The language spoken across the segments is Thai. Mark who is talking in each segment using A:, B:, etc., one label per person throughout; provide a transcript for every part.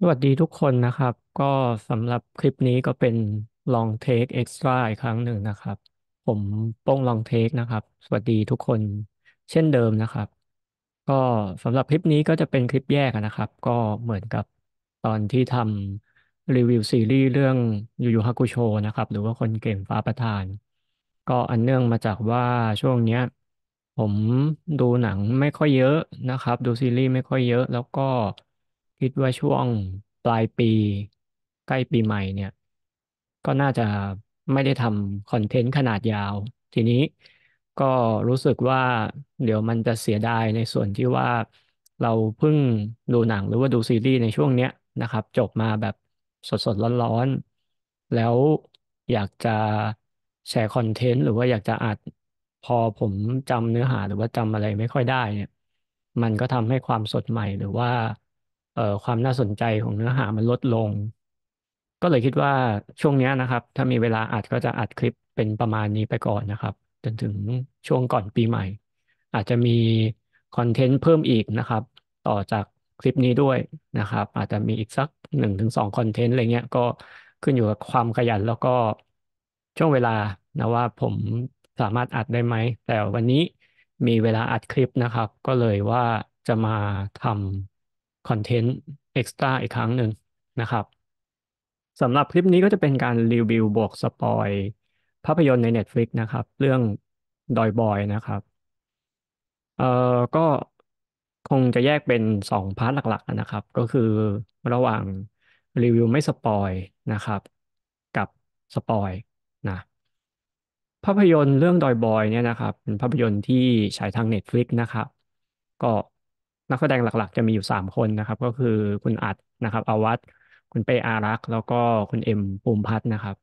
A: สวัสดีทุกคนนะครับ ก็สำหรับคลิปนี้ก็เป็นเทคเอ็กซ์ตร้าอีกครั้งหนึ่งนะครับ ผมโป้งลองเทคนะครับ สวัสดีทุกคนเช่นเดิมนะครับ ก็สำหรับคลิปนี้ก็จะเป็นคลิปแยกนะครับ ก็เหมือนกับตอนที่ทำรีวิวซีรีส์เรื่องยูยูฮากุโชนะครับหรือว่าคนเก่งฟ้าประทาน ก็อันเนื่องมาจากว่าช่วงเนี้ยผมดูหนังไม่ค่อยเยอะนะครับ ดูซีรีส์ไม่ค่อยเยอะ แล้วก็คิดว่าช่วงปลายปีใกล้ปีใหม่เนี่ย ก็น่าจะไม่ได้ทำคอนเทนต์ขนาดยาว ทีนี้ก็รู้สึกว่าเดี๋ยวมันจะเสียดายในส่วนที่ว่า เราเพิ่งดูหนังหรือว่าดูซีรีส์ในช่วงเนี้ยนะครับ จบมาแบบสดๆร้อนๆ แล้วอยากจะแชร์คอนเทนต์หรือว่าอยากจะอัดพอผมจำเนื้อหาหรือว่าจำอะไรไม่ค่อยได้เนี่ย มันก็ทำให้ความสดใหม่หรือว่าเอ่อความน่าสนใจของเนื้อหามันลดลง ก็เลยคิดว่าช่วงนี้นะครับ ถ้ามีเวลาอัดก็จะอัดคลิปเป็นประมาณนี้ไปก่อนนะครับ จนถึงช่วงก่อนปีใหม่ อาจจะมีคอนเทนต์เพิ่มอีกนะครับ ต่อจากคลิปนี้ด้วยนะครับ อาจจะมีอีกสักหนึ่งถึงสองคอนเทนต์อะไรเงี้ย ก็ขึ้นอยู่กับความขยันแล้วก็ช่วงเวลานะว่าผมสามารถอัดได้ไหมแต่วันนี้มีเวลาอัดคลิปนะครับ ก็เลยว่าจะมาทำคอนเทนต์ เอ็กซ์ตร้าอีกครั้งหนึ่งนะครับสำหรับคลิปนี้ก็จะเป็นการรีวิวบวกสปอยภาพยนตร์ใน Netflix นะครับ เรื่องดอยบอย นะครับเอ่อก็คงจะแยกเป็นสองพาร์ทหลักๆนะครับ ก็คือระหว่าง รีวิวไม่สปอยนะครับกับสปอยนะภาพยนตร์เรื่องดอยบอยเนี่ยนะครับเป็นภาพยนตร์ที่ฉายทาง Netflix นะครับ ก็นักแสดงหลักๆจะมีอยู่ 3 คนนะครับ ก็คือคุณอัดนะครับอวัตคุณเปอารักษ์ แล้วก็คุณเอ็มปูมพัฒนะครับ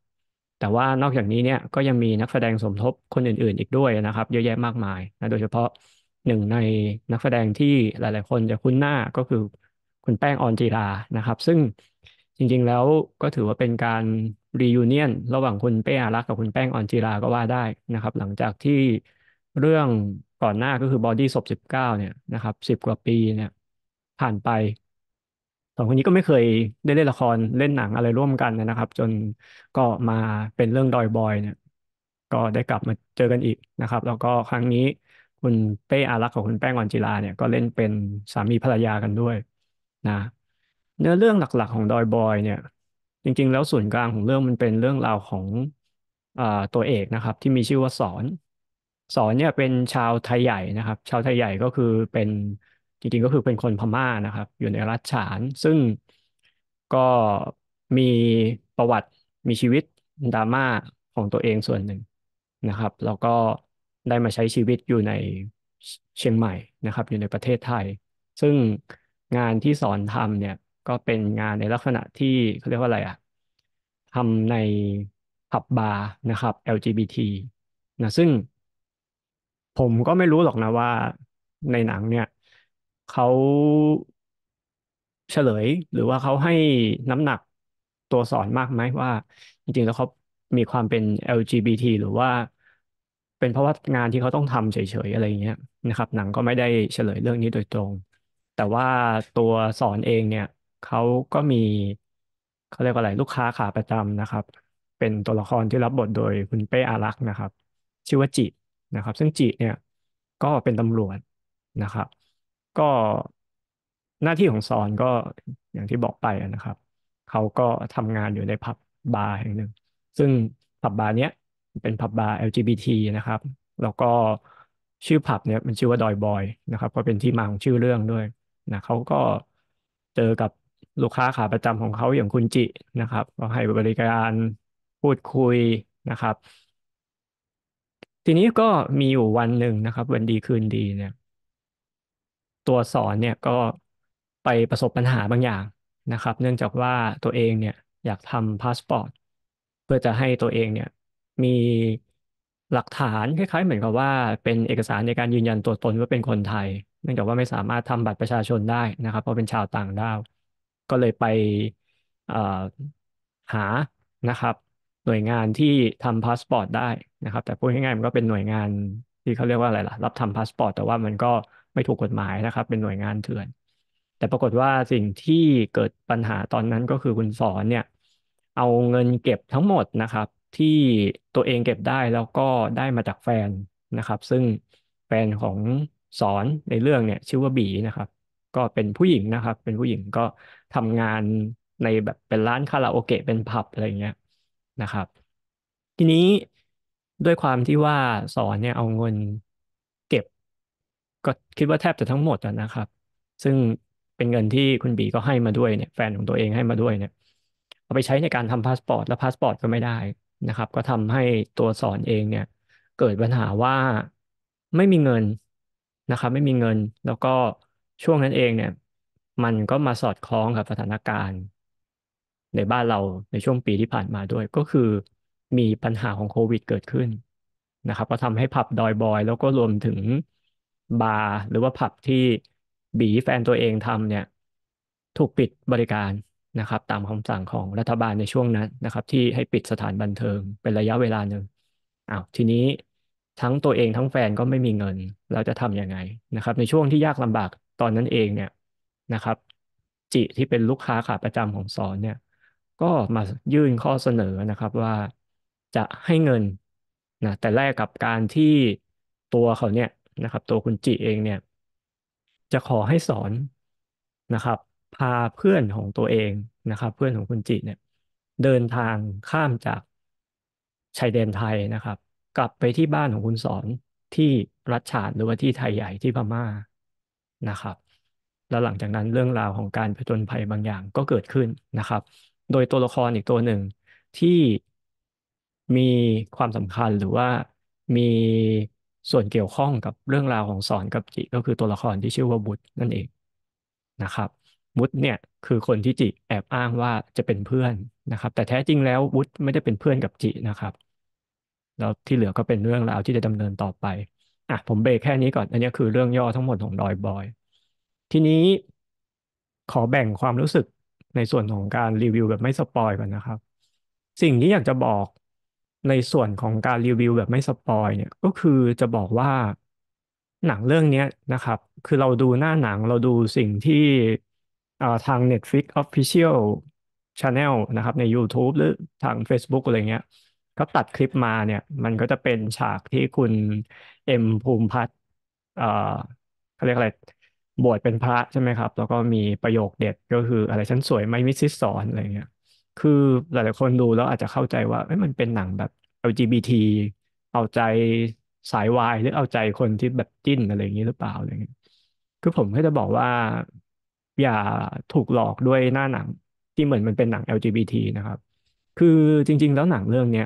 A: แต่ว่านอกจากนี้เนี่ยก็ยังมีนักแสดงสมทบคนอื่นๆ อีกด้วยนะครับ เยอะแยะมากมายนะโดยเฉพาะหนึ่งในนักแสดงที่หลายๆ คนจะคุ้นหน้าก็คือคุณแป้งออนจีรานะครับ ซึ่งจริงๆแล้วก็ถือว่าเป็นการรียูเนียนระหว่างคุณเปอารักษ์กับคุณแป้งออนจีราก็ว่าได้นะครับ หลังจากที่เรื่องก่อนหน้าก็คือบอดี้ศพสิบเก้าเนี่ยนะครับสิบกว่าปีเนี่ย ผ่านไปสองคนนี้ก็ไม่เคยได้เล่นละครเล่นหนังอะไรร่วมกันนะครับ จนก็มาเป็นเรื่องดอยบอย เนี่ยก็ได้กลับมาเจอกันอีกนะครับ แล้วก็ครั้งนี้คุณเป้อารักของคุณแป้งวันจิลาเนี่ยก็เล่นเป็นสามีภรรยากันด้วยนะเนื้อเรื่องหลักๆ ของดอยบอย เนี่ย จริงๆ แล้วส่วนกลางของเรื่องมันเป็นเรื่องราวของตัวเอกนะครับ ที่มีชื่อว่าสอนสอนเนี่ยเป็นชาวไทยใหญ่นะครับ ชาวไทยใหญ่ก็คือเป็นจริงๆก็คือเป็นคนพม่านะครับ อยู่ในรัฐฉาน ซึ่งก็มีประวัติมีชีวิต ดราม่าของตัวเองส่วนหนึ่งนะครับแล้วก็ได้มาใช้ชีวิตอยู่ในเชียงใหม่นะครับ อยู่ในประเทศไทย ซึ่งงานที่สอนทำเนี่ยก็เป็นงานในลักษณะที่เขาเรียกว่าอะไรอะทำในผับบาร์นะครับ LGBT นะซึ่งผมก็ไม่รู้หรอกนะว่าในหนังเนี่ยเขาเฉลยหรือว่าเขาให้น้ำหนักตัวสอนมากไหมว่า จริงๆแล้วเขามีความเป็น LGBT หรือว่าเป็นเพราะว่างานที่เขาต้องทำเฉยๆอะไรเงี้ยนะครับ หนังก็ไม่ได้เฉลยเรื่องนี้โดยตรง แต่ว่าตัวสอนเองเนี่ยเขาก็มีเขาเรียกว่าอะไรลูกค้าขาประจำนะครับ เป็นตัวละครที่รับบทโดยคุณเป้อารักษ์นะครับ ชื่อว่าจินะครับซึ่งจีเนี่ยก็เป็นตำรวจนะครับ ก็หน้าที่ของซอนก็อย่างที่บอกไปนะครับ เขาก็ทำงานอยู่ในผับบาร์แห่งหนึ่งซึ่งผับบาร์เนี้ยเป็นผับบาร์ LGBT นะครับแล้วก็ชื่อผับเนี่ยมันชื่อว่าดอยบอยนะครับก็เป็นที่มาของชื่อเรื่องด้วยนะเขาก็เจอกับลูกค้าขาประจำของเขาอย่างคุณจินะครับก็ให้บริการพูดคุยนะครับทีนี้ก็มีอยู่วันหนึ่งนะครับวันดีคืนดีเนี่ยตัวสอนเนี่ยก็ไปประสบปัญหาบางอย่างนะครับ เนื่องจากว่าตัวเองเนี่ยอยากทำพาสปอร์ตเพื่อจะให้ตัวเองเนี่ยมีหลักฐานคล้ายๆเหมือนกับว่าเป็นเอกสารในการยืนยันตัวตนว่าเป็นคนไทย เนื่องจากว่าไม่สามารถทำบัตรประชาชนได้นะครับเพราะเป็นชาวต่างด้าวก็เลยไปหานะครับหน่วยงานที่ทำพาสปอร์ตได้นะครับแต่พูดง่ายๆมันก็เป็นหน่วยงานที่เขาเรียกว่าอะไรล่ะรับทำพาสปอร์ตแต่ว่ามันก็ไม่ถูกกฎหมายนะครับ เป็นหน่วยงานเถื่อน แต่ปรากฏว่าสิ่งที่เกิดปัญหาตอนนั้นก็คือคุณสอนเนี่ย เอาเงินเก็บทั้งหมดนะครับ ที่ตัวเองเก็บได้แล้วก็ได้มาจากแฟนนะครับ ซึ่งแฟนของสอนในเรื่องเนี่ยชื่อว่าบีนะครับ ก็เป็นผู้หญิงนะครับ เป็นผู้หญิงก็ทำงานในแบบเป็นร้านคาราโอเกะเป็นผับอะไรเงี้ยนะครับทีนี้ด้วยความที่ว่าสอนเนี่ยเอาเงินเก็บก็คิดว่าแทบจะทั้งหมดนะครับ ซึ่งเป็นเงินที่ คุณบีก็ให้มาด้วยเนี่ยแฟนของตัวเองให้มาด้วยเนี่ย เอาไปใช้ในการทำพาสปอร์ตแล้วพาสปอร์ตก็ไม่ได้นะครับ ก็ทำให้ตัวสอนเองเนี่ย เกิดปัญหาว่าไม่มีเงินนะครับไม่มีเงิน แล้วก็ช่วงนั้นเองเนี่ย มันก็มาสอดคล้องกับสถานการณ์ ในบ้านเราในช่วงปีที่ผ่านมาด้วยก็คือมีปัญหาของโควิดเกิดขึ้นนะครับ ก็ทำให้ผับดอยบอยแล้วก็รวมถึงบาร์หรือว่าผับที่บีแฟนตัวเองทำเนี่ย ถูกปิดบริการนะครับ ตามคำสั่งของรัฐบาลในช่วงนั้นนะครับ ที่ให้ปิดสถานบันเทิงเป็นระยะเวลาหนึ่งอ้าวทีนี้ทั้งตัวเองทั้งแฟนก็ไม่มีเงิน เราจะทำยังไงนะครับ ในช่วงที่ยากลำบากตอนนั้นเองเนี่ยนะครับ จิที่เป็นลูกค้าขาประจำของสอนเนี่ย ก็มายื่นข้อเสนอนะครับว่าจะให้เงินนะแต่แรกกับการที่ตัวเขาเนี่ยนะครับ ตัวคุณจิเองเนี่ย จะขอให้สอนนะครับ พาเพื่อนของตัวเองนะครับ เพื่อนของคุณจิเนี่ยเดินทางข้ามจากชายแดนไทยนะครับ กลับไปที่บ้านของคุณสอนที่รัชฉานหรือว่าที่ไทยใหญ่ที่พม่านะครับ แล้วหลังจากนั้นเรื่องราวของการผจญภัยบางอย่างก็เกิดขึ้นนะครับ โดยตัวละครอีกตัวหนึ่งที่มีความสำคัญหรือว่ามีส่วนเกี่ยวข้องกับเรื่องราวของสอนกับจิ ก็คือตัวละครที่ชื่อว่าบุตรนั่นเองนะครับบุตรเนี่ยคือคนที่จิแอบอ้างว่าจะเป็นเพื่อนนะครับแต่แท้จริงแล้วบุตรไม่ได้เป็นเพื่อนกับจินะครับ แล้วที่เหลือก็เป็นเรื่องราวที่จะดำเนินต่อไปอ่ะผมเบรกแค่นี้ก่อนอันนี้คือเรื่องย่อทั้งหมดของดอยบอยทีนี้ขอแบ่งความรู้สึกในส่วนของการรีวิวแบบไม่สปอยก่อนนะครับสิ่งที่อยากจะบอกในส่วนของการรีวิวแบบไม่สปอยเนี่ยก็คือจะบอกว่าหนังเรื่องนี้นะครับ คือเราดูหน้าหนังเราดูสิ่งที่ทาง Netflix Official Channel นะครับใน YouTube หรือทาง Facebook อะไรเงี้ย ก็ตัดคลิปมาเนี่ย มันก็จะเป็นฉากที่คุณเอ็มภูมิพัฒน์เขาเรียกอะไรบวชเป็นพระใช่ไหมครับ แล้วก็มีประโยคเด็ดก็คืออะไรฉันสวยไม่มิสซิสสอนอะไรเงี้ยคือหลายๆ คนดูแล้วอาจจะเข้าใจว่าเอ้ยมันเป็นหนังแบบ LGBT เอาใจสายวายหรือเอาใจคนที่แบบจิ้นอะไรอย่างนี้หรือเปล่าอะไรเงี้ยคือผมก็จะบอกว่าอย่าถูกหลอกด้วยหน้าหนังที่เหมือนมันเป็นหนัง LGBT นะครับคือจริงๆ แล้วหนังเรื่องเนี้ย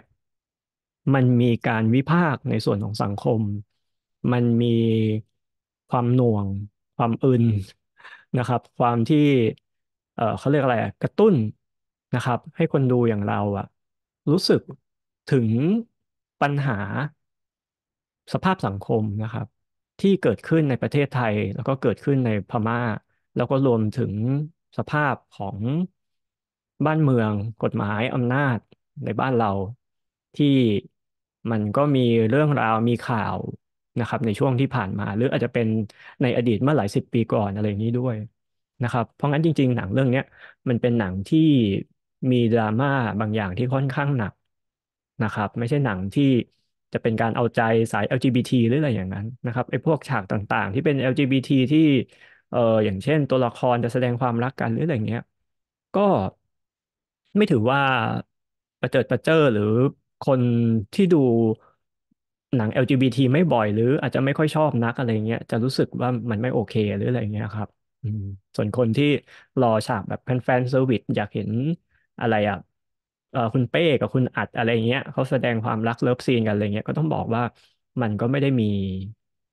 A: มันมีการวิพากษ์ในส่วนของสังคม มันมีความหน่วง ความอึนนะครับ ความที่ เออเขาเรียกอะไรกระตุ้นนะครับให้คนดูอย่างเราอะรู้สึกถึงปัญหาสภาพสังคมนะครับ ที่เกิดขึ้นในประเทศไทย แล้วก็เกิดขึ้นในพมา่า แล้วก็รวมถึงสภาพของบ้านเมืองกฎหมายอำนาจในบ้านเราที่มันก็มีเรื่องราว มีข่าวนะครับ ในช่วงที่ผ่านมาหรืออาจจะเป็นในอดีตเมื่อหลายสิบปีก่อนอะไรนี้ด้วยนะครับ เพราะงั้นจริง ๆ หนังเรื่องนี้มันเป็นหนังที่มีดราม่าบางอย่างที่ค่อนข้างหนักนะครับไม่ใช่หนังที่จะเป็นการเอาใจสาย LGBT หรืออะไรอย่างนั้น นะครับไอ้พวกฉากต่าง ๆที่เป็น LGBT ที่เอ่ออย่างเช่น ตัวละครจะแสดงความรักกันหรืออะไรเงี้ยก็ไม่ถือว่าประเจิดประเจ้อหรือคนที่ดูหนัง LGBT ไม่บ่อยหรือ อาจจะไม่ค่อยชอบนักอะไรเงี้ยจะรู้สึกว่ามันไม่โอเคหรืออะไรเงี้ยครับส่วนคนที่รอฉากแบบแฟนนเซอร์วิสอยากเห็นอะไรอ่ะเออคุณเป้กับคุณอัดอะไรเงี้ย เขาแสดงความรักเลิฟซีนกันอะไรเงี้ย ก็ต้องบอกว่ามันก็ไม่ได้มี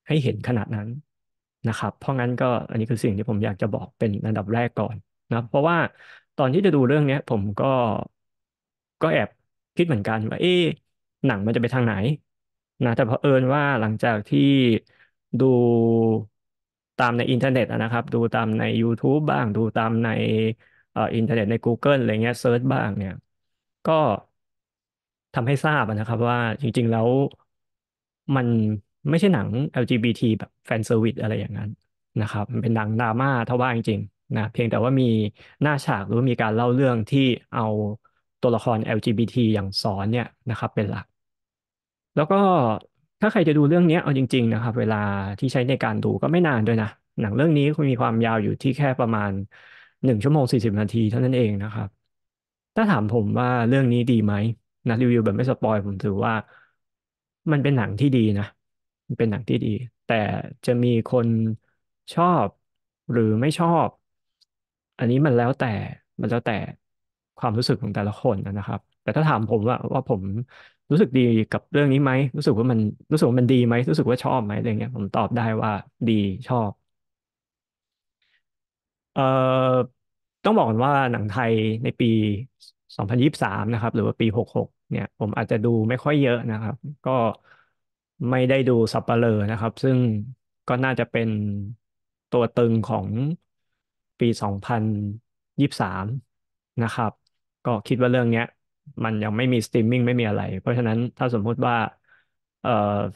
A: ให้เห็นขนาดนั้นนะครับ เพราะงั้นก็อันนี้คือสิ่งที่ผมอยากจะบอกเป็นอันดับแรกก่อนนะ เพราะว่าตอนที่จะดูเรื่องเนี้ย ผมก็ก็แอบคิดเหมือนกันว่า เอ๊ะ หนังมันจะไปทางไหน นะ แต่เพเอิญว่าหลังจากที่ดูตามในอินเทอร์เน็ตนะครับ ดูตามใน YouTube บ้าง ดูตามในอินเทอร์เน็ตใน Google อะไรเงี้ยเซิร์ชบ้างเนี่ย ก็ทำให้ทราบนะครับว่าจริง ๆแล้วมันไม่ใช่หนัง LGBT แบบแฟนเซอร์วิสอะไรอย่างนั้นนะครับ มันเป็นหนังดราม่าเท่าว่าจริงๆนะเพียงแต่ว่ามีหน้าฉากหรือว่ามีการเล่าเรื่องที่เอาตัวละคร LGBT อย่างสอนเนี่ยนะครับ เป็นหลัก แล้วก็ถ้าใครจะดูเรื่องนี้เอาจริง ๆนะครับ เวลาที่ใช้ในการดูก็ไม่นานด้วยนะหนังเรื่องนี้คุณมีความยาวอยู่ที่แค่ประมาณหนึ่งชั่วโมงสี่สิบนาทีเท่านั้นเองนะครับ ถ้าถามผมว่าเรื่องนี้ดีไหมนะรีวิวแบบไม่สปอยผมถือว่า มันเป็นหนังที่ดีนะมันเป็นหนังที่ดี แต่จะมีคนชอบหรือไม่ชอบ อันนี้มันแล้วแต่มันแล้วแต่ความรู้สึกของแต่ละคนนะครับ แต่ถ้าถามผมว่าว่าผมรู้สึกดีกับเรื่องนี้ไหมรู้สึกว่ามันรู้สึกว่ามันดีไหมรู้สึกว่าชอบไหมอะไรเงี้ยผมตอบได้ว่าดีชอบเอ่อต้องบอกก่อนว่าหนังไทยในปี 2023นะครับหรือว่าปี 66เนี่ย ผมอาจจะดูไม่ค่อยเยอะนะครับ ก็ไม่ได้ดูสัปเหร่อนะครับ ซึ่งก็น่าจะเป็นตัวตึงของปี 2023นะครับก็คิดว่าเรื่องเนี้ยมันยังไม่มีสตรีมมิ่งไม่มีอะไร เพราะฉะนั้นถ้าสมมุติว่าเอ่อ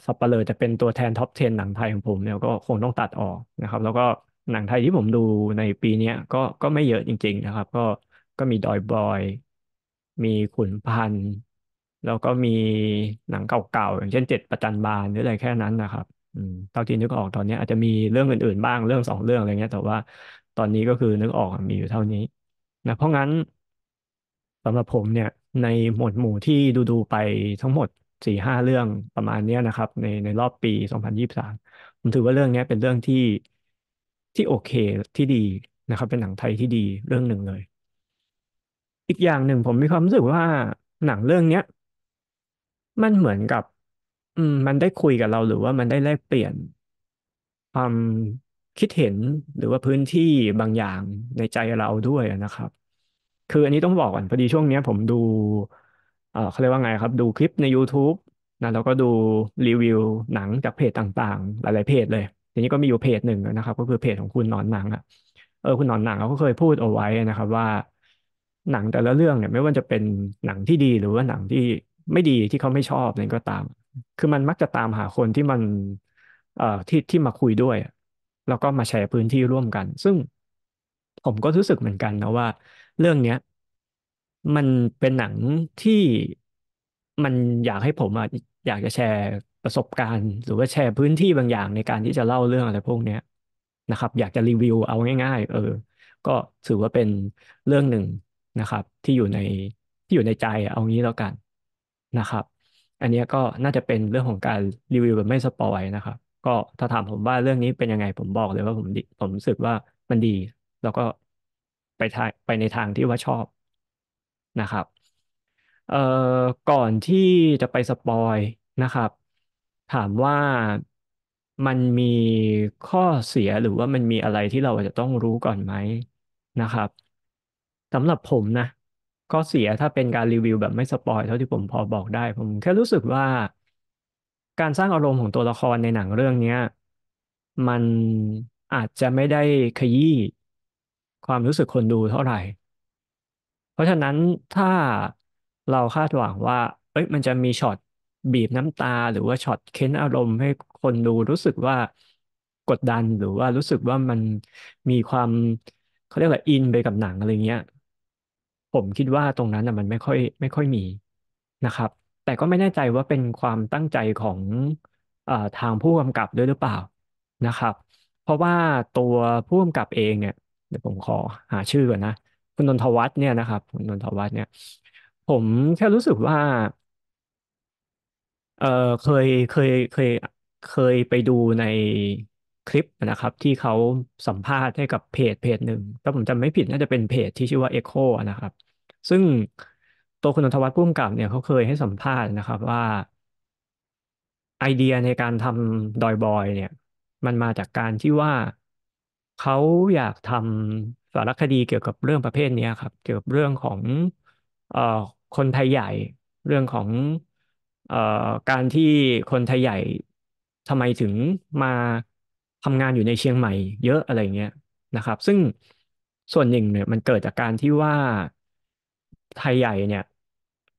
A: สัปเหร่อจะเป็นตัวแทนท็อป10 หนังไทยของผมเนี่ยก็คงต้องตัดออกนะครับ แล้วก็หนังไทยที่ผมดูในปีเนี้ยก็ก็ไม่เยอะจริง ๆ นะครับ ก็ก็มีดอยบอยมีขุนพันธ์แล้วก็มีหนังเก่าๆอย่างเช่นเจ็ดประจันบานหรืออะไรแค่นั้นนะครับอืมเท่าที่นึกออกตอนนี้อาจจะมีเรื่องอื่นๆบ้างเรื่องสองเรื่องอะไรเงี้ยแต่ว่าตอนนี้ก็คือนึกออกมีอยู่เท่านี้นะเพราะงั้นสำหรับผมเนี่ย ในหมวดหมู่ที่ดูๆไปทั้งหมดสี่ห้าเรื่องประมาณนี้นะครับในในรอบปีสองพันยี่สิบสามผมถือว่าเรื่องนี้เป็นเรื่องที่ที่โอเคที่ดีนะครับ เป็นหนังไทยที่ดีเรื่องหนึ่งเลย อีกอย่างหนึ่งผมมีความรู้สึกว่าหนังเรื่องเนี้ยมันเหมือนกับ อืมมันได้คุยกับเราหรือว่ามันได้แลกเปลี่ยนความคิดเห็นหรือว่าพื้นที่บางอย่างในใจเราด้วยนะครับ คืออันนี้ต้องบอกก่อนพอดีช่วงเนี้ย ผมดู เออเขาเรียกว่าไงครับ ดูคลิปใน YouTube นะแล้วก็ดูรีวิวหนังจากเพจต่างๆ หลาย ๆเพจเลยทีนี้ก็มีอยู่เพจหนึ่งนะครับก็คือเพจของคุณนอนหนังอ่ะเออคุณนอนหนังเขาก็เคยพูดเอาไว้นะครับ ว่า หนังแต่ละเรื่องเนี่ย ไม่ว่าจะเป็นหนังที่ดีหรือว่าหนังที่ ไม่ดีที่เขาไม่ชอบนั่นก็ตาม คือมันมักจะตามหาคนที่มัน เอ่อที่ที่มาคุยด้วยแล้วก็มาแชร์พื้นที่ร่วมกัน ซึ่งผมก็รู้สึกเหมือนกันนะว่า เรื่องเนี้ย มันเป็นหนังที่มันอยากให้ผมอะอยากจะแชร์ประสบการณ์ หรือว่าแชร์พื้นที่บางอย่างในการที่จะเล่าเรื่องอะไรพวกเนี้ยนะครับ อยากจะรีวิวเอาง่าย ๆ เออ ก็ถือว่าเป็นเรื่องหนึ่งนะครับ ที่อยู่ในที่อยู่ในใจเอางี้แล้วกันนะครับ อันนี้ก็น่าจะเป็นเรื่องของการรีวิวแบบไม่สปอยนะครับ ก็ถ้าถามผมว่าเรื่องนี้เป็นยังไงผมบอกเลยว่าผมผมรู้สึกว่ามันดีแล้วก็ไปทางไปในทางที่ว่าชอบนะครับเอ่อก่อนที่จะไปสปอยนะครับถามว่ามันมีข้อเสียหรือว่ามันมีอะไรที่เราจะต้องรู้ก่อนไหมนะครับสำหรับผมนะ ข้อเสียถ้าเป็นการรีวิวแบบไม่สปอยเท่าที่ผมพอบอกได้ ผมแค่รู้สึกว่า การสร้างอารมณ์ของตัวละครในหนังเรื่องนี้มันอาจจะไม่ได้ขยี้ความรู้สึกคนดูเท่าไหร่ เพราะฉะนั้นถ้าเราคาดหวังว่าเอ้ยมันจะมีช็อตบีบน้ำตาหรือว่าช็อตเค้นอารมณ์ ให้คนดูรู้สึกว่ากดดันหรือว่ารู้สึกว่ามันมีความเขาเรียกว่าอินไปกับหนังอะไรเงี้ยผมคิดว่าตรงนั้น่ะมันไม่ค่อยไม่ค่อยมีนะครับ แต่ก็ไม่แน่ใจว่าเป็นความตั้งใจของอทางผู้กำกับด้วยหรือเปล่านะครับ เพราะว่าตัวผู้กำกับเองเนี่ยเดี๋ยวผมขอหาชื่อก่อนนะ คุณนนทวัฒน์เนี่ยนะครับ คุณนนทวัฒน์เนี่ย ผมแค่รู้สึกว่าเออเคยเคยเคยเคยไปดูในคลิปนะครับ ที่เขาสัมภาษณ์ให้กับเพจเพจหนึ่งถ้าผมจำไม่ผิดน่าจะเป็นเพจที่ชื่อว่า Echo นะครับซึ่งตัวคุณนนทวัฒน์ผ่้กกับเนี่ยเขาเคยให้สัมภาษณ์นะครับ ว่าไอเดียในการทำดอยบอยเนี่ย มันมาจากการที่ว่าเขาอยากทำสารคดีเกี่ยวกับเรื่องประเภทนี้ครับ เกี่ยวกับเรื่องของเอ่อคนไทยใหญ่เรื่องของการที่คนไทยใหญ่ทำไมถึงมาทำงานอยู่ในเชียงใหม่เยอะอะไรเงี้ยนะครับ ซึ่งส่วนหนึ่งเนี่ยมันเกิดจากการที่ว่าไทยใหญ่เนี่ย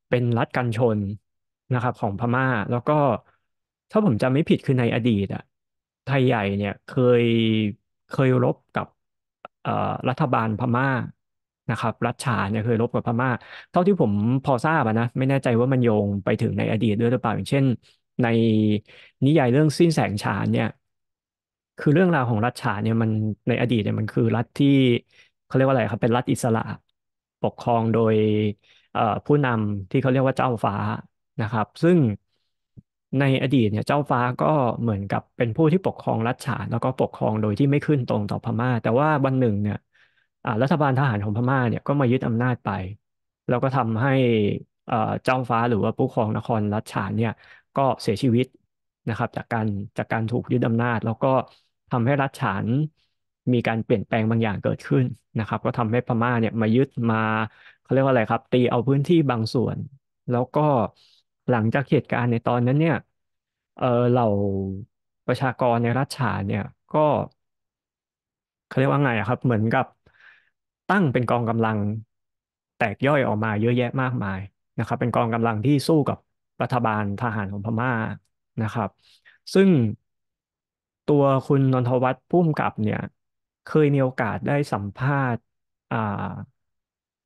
A: เป็นรัฐกันชนนะครับของพม่า แล้วก็ถ้าผมจำไม่ผิดคือในอดีตอะไทยใหญ่เนี่ยเคยเคยรบกับรัฐบาลพม่านะครับรัชชาเนี่ยเคยรบกับพม่า เท่าที่ผมพอทราบนะไม่แน่ใจว่ามันโยงไปถึงในอดีตด้วยหรือเปล่าอย่างเช่นในนิยาย เรื่องสิ้นแสงชาเนี่ย คือเรื่องราวของรัชชาเนี่ยมันในอดีตเนี่ยมันคือรัฐที่เขาเรียกว่าอะไรครับ เป็นรัฐอิสระปกครองโดยผู้นำที่เขาเรียกว่าเจ้าฟ้านะครับ ซึ่งในอดีตเนี่ยเจ้าฟ้าก็เหมือนกับเป็นผู้ที่ปกครองรัชชาแล้วก็ปกครองโดยที่ไม่ขึ้นตรงต่อพม่า แต่ว่าวันหนึ่งเนี่ยอารัฐบาลทหารของพม่าเนี่ยก็มายึดอำนาจไปแล้วก็ทำให้เจ้าฟ้าหรือว่าผู้ครองนครรัชฉานเนี่ยก็เสียชีวิตนะครับ จากการจากการถูกยึดอำานาจ แล้วก็ทำให้รัชฉานมีการเปลี่ยนแปลงบางอย่างเกิดขึ้นนะครับก็ทำให้พม่าเนี่ย มายึดมาเขาเรียกว่าอะไรครับ ตีเอาพื้นที่บางส่วน แล้วก็หลังจากเหตุการณ์ในตอนนั้นเนี่ยเออเหล่าประชากรในรัชฉานเนี่ยก็เขาเรียกว่าไงครับ เหมือนกับตั้งเป็นกองกำลังแตกย่อยออกมาเยอะแยะมากมายนะครับ เป็นกองกำลังที่สู้กับรัฐบาลทหารของพม่านะครับ ซึ่งตัวคุณนนทวัฒน์พุ่มกับเนี่ย เคยมีโอกาสได้สัมภาษณ์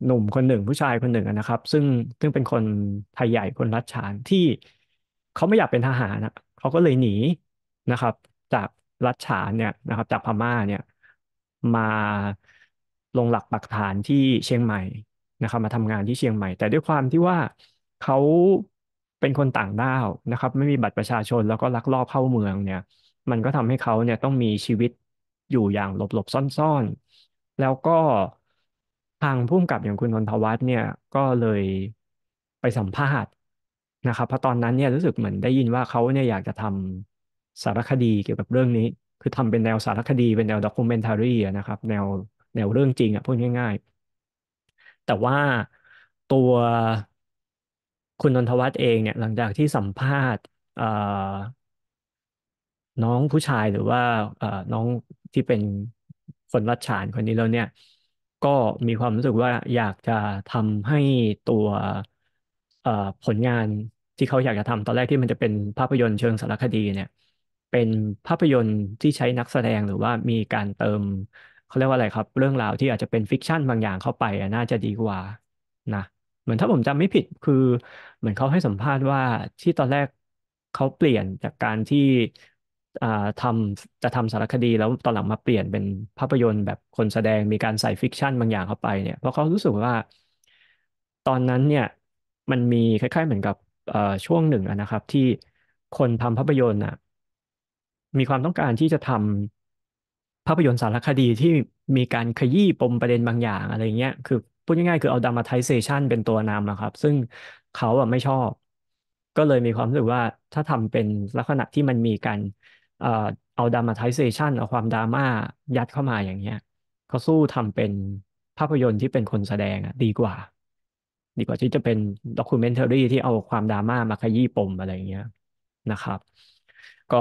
A: หนุ่มคนหนึ่งผู้ชายคนหนึ่งนะครับ ซึ่งซึ่งเป็นคนไทยใหญ่คนรัชชานที่เขาไม่อยากเป็นทหารนะเขาก็เลยหนีนะครับ จากรัชชานเนี่ยนะครับ จากพม่าเนี่ยมาลงหลักปักฐานที่เชียงใหม่นะครับ มาทำงานที่เชียงใหม่ แต่ด้วยความที่ว่าเขาเป็นคนต่างด้าวนะครับ ไม่มีบัตรประชาชนแล้วก็ลักลอบเข้าเมืองเนี่ย มันก็ทำให้เขาเนี่ยต้องมีชีวิตอยู่อย่างหลบหลบซ่อนๆ แล้วก็ทางผู้กำกับอย่างคุณนนทวัฒน์เนี่ยก็เลยไปสัมภาษณ์นะครับเพราะตอนนั้นเนี่ยรู้สึกเหมือนได้ยินว่าเขาเนี่ยอยากจะทำสารคดีเกี่ยวกับเรื่องนี้ คือทำเป็นแนวสารคดีเป็นแนวด็อกิเมนทารีนะครับ แนวแนวเรื่องจริงอะพูดง่ายๆ แต่ว่าตัวคุณนนทวัฒน์เองเนี่ย หลังจากที่สัมภาษณ์น้องผู้ชายหรือว่าน้องที่เป็นคนรัดฉานคนนี้แล้วเนี่ย ก็มีความรู้สึกว่าอยากจะทำให้ตัวผลงานที่เขาอยากจะทำตอนแรกที่มันจะเป็นภาพยนตร์เชิงสารคดีเนี่ย เป็นภาพยนตร์ที่ใช้นักแสดงหรือว่ามีการเติมเขาเรียกว่าอะไรครับเรื่องราวที่อาจจะเป็นฟิกชันบางอย่างเข้าไปน่าจะดีกว่านะเหมือนถ้าผมจำไม่ผิด คือเหมือนเขาให้สัมภาษณ์ว่า ที่ตอนแรกเขาเปลี่ยนจากการที่ทำจะทำสารคดี แล้วตอนหลังมาเปลี่ยนเป็นภาพยนตร์แบบคนแสดงมีการใส่ฟิกชันบางอย่างเข้าไปเนี่ยเพราะเขารู้สึกว่า ตอนนั้นเนี่ย มันมีคล้าย ๆเหมือนกับช่วงหนึ่งนะครับ ที่คนทำภาพยนตร์อ่ะ มีความต้องการที่จะทภาพยนตร์สารคดีที่มีการขยี้ปมประเด็นบางอย่าง อะไรเงี้ย คือพูดง่ายๆคือเอาดรามาไทเซชันเป็นตัวนำนะครับ ซึ่งเขาอบะไม่ชอบ ก็เลยมีความรู้สึกว่าถ้าทำเป็นลักษณะที่มันมีการเอาดรามาไทเซชันเอาความดราม่ายัดเข้ามาอย่างเงี้ยเขาสู้ทำเป็นภาพยนตร์ที่เป็นคนแสดงอะดีกว่า ดีกว่าที่จะเป็นด็อกิเมนทอรี่ที่เอาความดราม่ามาขยี้ปมอะไรเงี้ยนะครับ ก็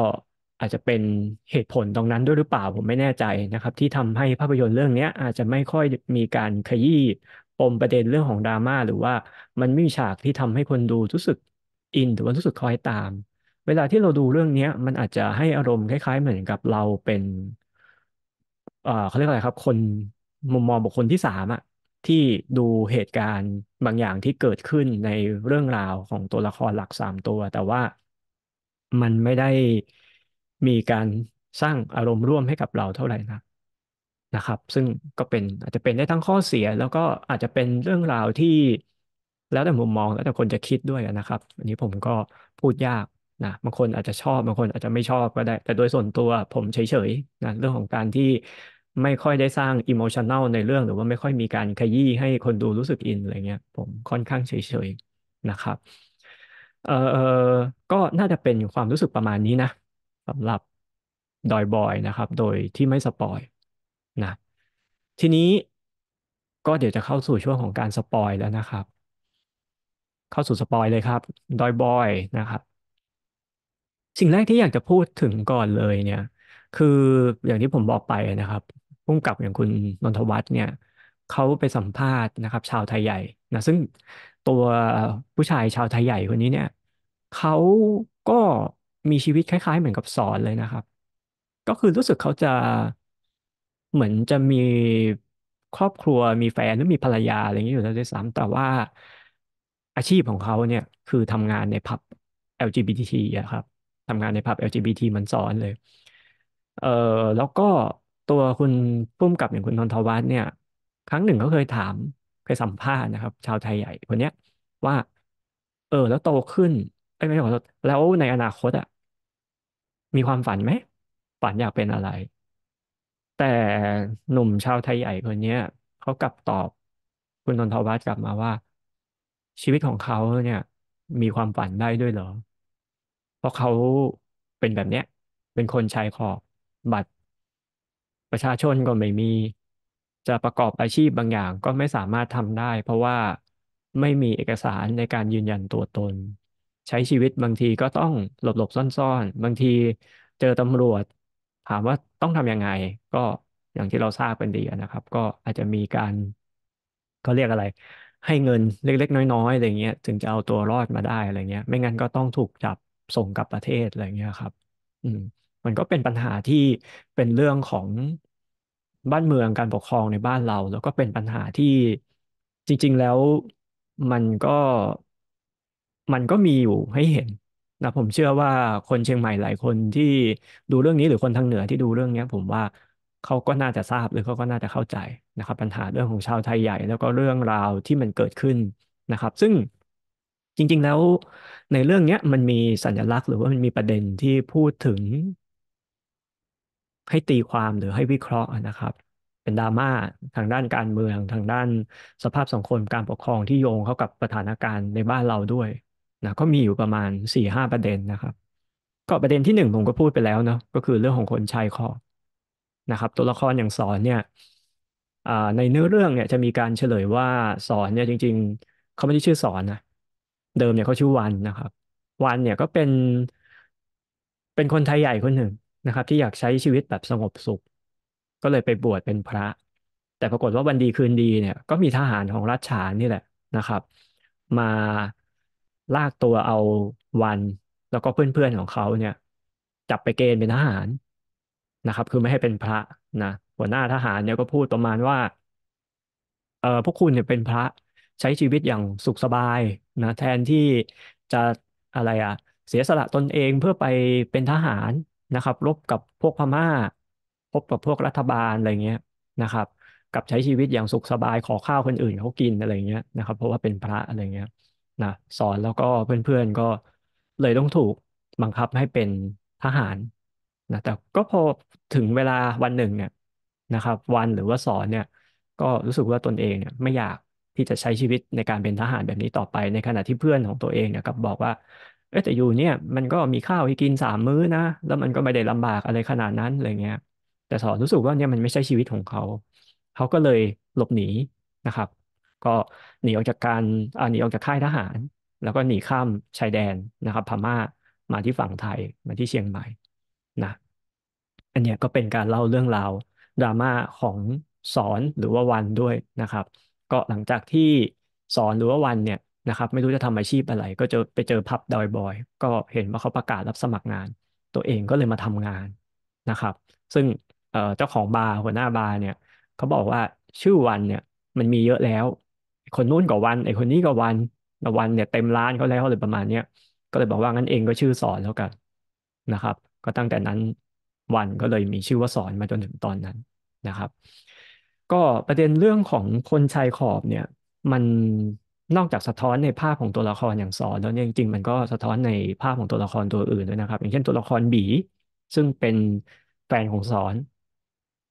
A: อาจจะเป็นเหตุผลตรงนั้นด้วยหรือเปล่าผมไม่แน่ใจนะครับ ที่ทำให้ภาพยนตร์เรื่องนี้อาจจะไม่ค่อยมีการขยี้ปมประเด็นเรื่องของดราม่าหรือว่ามันมีฉากที่ทำให้คนดูรู้สึกอินหรือว่ารู้สึกคอยตาม เวลาที่เราดูเรื่องนี้มันอาจจะให้อารมณ์คล้าย ๆ เหมือนกับเราเป็นเขาเรียกอะไรครับ คนมุมมองบุคคลที่สามอะที่ดูเหตุการณ์บางอย่างที่เกิดขึ้นในเรื่องราวของตัวละครหลักสามตัว แต่ว่ามันไม่ได้มีการสร้างอารมณ์ร่วมให้กับเราเท่าไหร่นะนะครับ ซึ่งก็เป็นอาจจะเป็นได้ทั้งข้อเสีย แล้วก็อาจจะเป็นเรื่องราวที่แล้วแต่มุมมอง แล้วแต่คนจะคิดด้วยนะครับ อันนี้ผมก็พูดยากนะบางคนอาจจะชอบบางคนอาจจะไม่ชอบก็ได้แต่โดยส่วนตัวผมเฉยๆนะเรื่องของการที่ไม่ค่อยได้สร้างอิโมชันแนลในเรื่อง หรือว่าไม่ค่อยมีการขยี้ให้คนดูรู้สึกอินอะไรเงี้ยผมค่อนข้างเฉยๆนะครับเออก็น่าจะเป็นความรู้สึกประมาณนี้นะสำหรับดอยบอยนะครับ โดยที่ไม่สปอยนะทีนี้ก็เดี๋ยวจะเข้าสู่ช่วงของการสปอยแล้วนะครับ เข้าสู่สปอยเลยครับ ดอยบอยนะครับ สิ่งแรกที่อยากจะพูดถึงก่อนเลยเนี่ย คืออย่างที่ผมบอกไปนะครับพุ่กกับอย่างคุณนนทวัฒน์เนี่ยเขาไปสัมภาษณ์นะครับ ชาวไทยใหญ่นะซึ่งตัวผู้ชายชาวไทยใหญ่คนนี้เนี่ยเขาก็มีชีวิตคล้ายๆ เหมือนกับสอนเลยนะครับ ก็คือรู้สึกเขาจะเหมือนจะมีครอบครัวมีแฟนหรือมีภรรยาอะไรอย่างนี้อยู่แล้วด้วยซ้ำแต่ว่าอาชีพของเขาเนี่ยคือทำงานในผับ LGBT อะครับทำงานในผับ LGBT มันสอนเลยเออแล้วก็ตัวคุณพุ่มกับอย่างคุณนนทวัฒน์เนี่ย ครั้งหนึ่งเขาเคยถามเคยสัมภาษณ์นะครับ ชาวไทยใหญ่คนเนี้ยว่า เออ แล้วโตขึ้นไอ้ไม่ใช่ขอโทษแล้วในอนาคตอะมีความฝันไหม ฝันอยากเป็นอะไร แต่หนุ่ม ชาวไทยใหญ่คนนี้เขากลับตอบคุณนนทวัฒน์กลับมาว่า ชีวิตของเขาเนี่ย มีความฝันได้ด้วยเหรอ เพราะเขาเป็นแบบเนี้ย เป็นคนชายขอบบัตร ประชาชนก็ไม่มี จะประกอบอาชีพบางอย่างก็ไม่สามารถทำได้ เพราะว่าไม่มีเอกสารในการยืนยันตัวตนใช้ชีวิตบางทีก็ต้องหลบหลบซ่อนๆ บางทีเจอตำรวจ ถามว่าต้องทำยังไง ก็อย่างที่เราทราบกันดีนะครับ ก็อาจจะมีการ ก็เรียกอะไร ให้เงินเล็กๆน้อยๆอะไรเงี้ยถึงจะเอาตัวรอดมาได้อะไรเงี้ยไม่งั้นก็ต้องถูกจับส่งกลับประเทศอะไรเงี้ยครับ อืมมันก็เป็นปัญหาที่เป็นเรื่องของบ้านเมืองการปกครองในบ้านเรา แล้วก็เป็นปัญหาที่จริงๆ แล้วมันก็มันก็มีอยู่ให้เห็นนะผมเชื่อว่าคนเชียงใหม่หลายคนที่ดูเรื่องนี้หรือคนทางเหนือที่ดูเรื่องนี้ผมว่าเขาก็น่าจะทราบหรือเขาก็น่าจะเข้าใจนะครับ ปัญหาเรื่องของชาวไทยใหญ่แล้วก็เรื่องราวที่มันเกิดขึ้นนะครับ ซึ่งจริง ๆแล้วในเรื่องนี้มันมีสัญลักษณ์หรือว่ามันมีประเด็นที่พูดถึง ให้ตีความหรือให้วิเคราะห์นะครับ เป็นดราม่าทางด้านการเมืองทางด้าน สภาพสังคมการปกครองที่โยงเข้ากับสถานการณ์ในบ้านเราด้วยนะก็มีอยู่ประมาณ4ี่ห้าประเด็นนะครับ ก็ประเด็นที่หนึ่งผมก็พูดไปแล้วเนาะก็คือเรื่องของคนชายคอนะครับ ตัวละครอย่างสอนเนี่ยในเนื้อเรื่องเนี่ยจะมีการเฉลยว่าสอนเนี่ยจริง ๆเขาไม่ได้ชื่อสอนนะเดิมเนี่ยเขาชื่อวันนะครับ วันเนี่ยก็เป็นเป็นคนไทยใหญ่คนหนึ่งนะครับ ที่อยากใช้ชีวิตแบบสงบสุข ก็เลยไปบวชเป็นพระ แต่ปรากฏว่าวันดีคืนดีเนี่ย ก็มีทหารของรัชฉานนี่แหละนะครับ มาลากตัวเอาวันแล้วก็เพื่อนๆของเขาเนี่ย จับไปเกณฑ์เป็นทหารนะครับ คือไม่ให้เป็นพระนะหัวหน้าทหารเนี่ยก็พูดประมาณว่า เออพวกคุณเนี่ยเป็นพระ ใช้ชีวิตอย่างสุขสบายนะแทนที่จะอะไรอะเสียสละตนเองเพื่อไปเป็นทหารนะครับรบกับพวกพม่า พบกับพวกรัฐบาลอะไรเงี้ยนะครับกับใช้ชีวิตอย่างสุขสบายขอข้าวคนอื่นเขากินอะไรเงี้ยนะครับเพราะว่าเป็นพระอะไรเงี้ยนะสอนแล้วก็เพื่อนๆก็เลยต้องถูกบังคับให้เป็นทหารนะแต่ก็พอถึงเวลาวันหนึ่งเนี่ยนะครับ วันหรือว่าสอนเนี่ยก็รู้สึกว่าตนเองเนี่ย ไม่อยากที่จะใช้ชีวิตในการเป็นทหารแบบนี้ต่อไปในขณะที่เพื่อนของตัวเองเนี่ยกับบอกว่าเออแต่อยู่เนี่ยมันก็มีข้าวให้กินสามมื้อนะแล้วมันก็ไม่ได้ลำบากอะไรขนาดนั้นอะไรเงี้ย แต่สอนรู้สึกว่าเนี่ยมันไม่ใช่ชีวิตของเขา เขาก็เลยหลบหนีนะครับก็หนีออกจากการหนีออกจากค่ายทหาร แล้วก็หนีข้ามชายแดนนะครับ พม่ามาที่ฝั่งไทยมาที่เชียงใหม่นะอันนี้ก็เป็นการเล่าเรื่องราวดราม่าของสอนหรือว่าวันด้วยนะครับ ก็หลังจากที่สอนหรือว่าวันเนี่ยนะครับไม่รู้จะทำอาชีพอะไร ก็จะไปเจอพับดอยบอยก็เห็นว่าเขาประกาศรับสมัครงาน ตัวเองก็เลยมาทำงานนะครับ ซึ่งเจ้าของบาร์หัวหน้าบาร์เนี่ยเขาบอกว่าชื่อวันเนี่ยมันมีเยอะแล้วคนนู้นก็วันไอคนนี้ก็วันวันเนี่ยเต็มร้านเขาแล้วเลยประมาณเนี้ยก็เลยบอกว่า งั้นเองก็ชื่อสอนแล้วกันนะครับ ก็ตั้งแต่นั้นวันก็เลยมีชื่อว่าสอนมาจนถึงตอนนั้นนะครับ ก็ประเด็นเรื่องของคนชายขอบเนี่ย มันนอกจากสะท้อนในภาพของตัวละครอย่างสอนแล้วเนี่ยจริง ๆมันก็สะท้อนในภาพของตัวละครตัวอื่นด้วยนะครับ อย่างเช่นตัวละครบี ซึ่งเป็นแฟนของสอน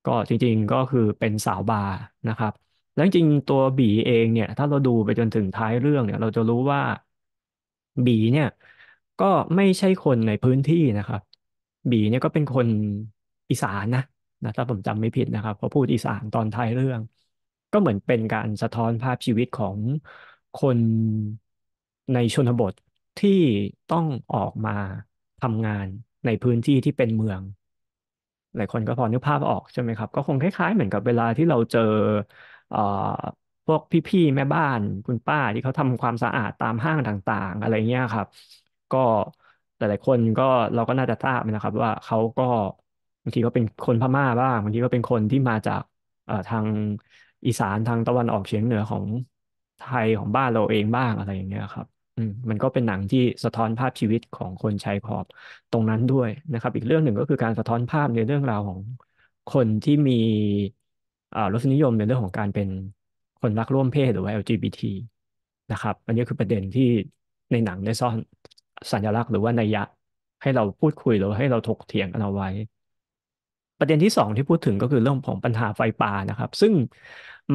A: ก็จริงๆก็คือเป็นสาวบาร์นะครับแล้วจริงตัวบีเองเนี่ยถ้าเราดูไปจนถึงท้ายเรื่องเนี่ย เราจะรู้ว่าบีเนี่ย ก็ไม่ใช่คนในพื้นที่นะครับ บีเนี่ยก็เป็นคนอีสานนะนะ ถ้าผมจำไม่ผิดนะครับเพราะพูดอีสานตอนท้ายเรื่อง ก็เหมือนเป็นการสะท้อนภาพชีวิตของคนในชนบทที่ต้องออกมาทำงานในพื้นที่ที่เป็นเมืองหลายคนก็พอนึกภาพออกใช่ไหมครับ ก็คงคล้าย ๆ เหมือนกับเวลาที่เราเจอเออ่พวกพี่ๆแม่บ้านคุณป้าที่เขาทำความสะอาดตามห้างต่าง ๆ อะไรเงี้ยครับ ก็หลายๆคนก็เราก็น่าจะทราบนะครับ ว่าเขาก็บางทีก็เป็นคนพม่าบ้างบางทีก็เป็นคนที่มาจากเอ่อทางอีสานทางตะวันออกเฉียงเหนือของไทยของบ้านเราเองบ้างอะไรอย่างเงี้ยครับ อืม มันก็เป็นหนังที่สะท้อนภาพชีวิตของคนชายขอบตรงนั้นด้วยนะครับ อีกเรื่องหนึ่งก็คือการสะท้อนภาพในเรื่องราวของคนที่มีรสนิยมในเรื่องของการเป็นคนรักร่วมเพศหรือว่า LGBT นะครับอันนี้คือประเด็นที่ในหนังได้ซ่อนสัญลักษณ์หรือว่านัยยะให้เราพูดคุยหรือ ให้เราถกเถียงกันเอาไว้ ประเด็นที่สองที่พูดถึงก็คือเรื่องของปัญหาไฟป่านะครับ ซึ่ง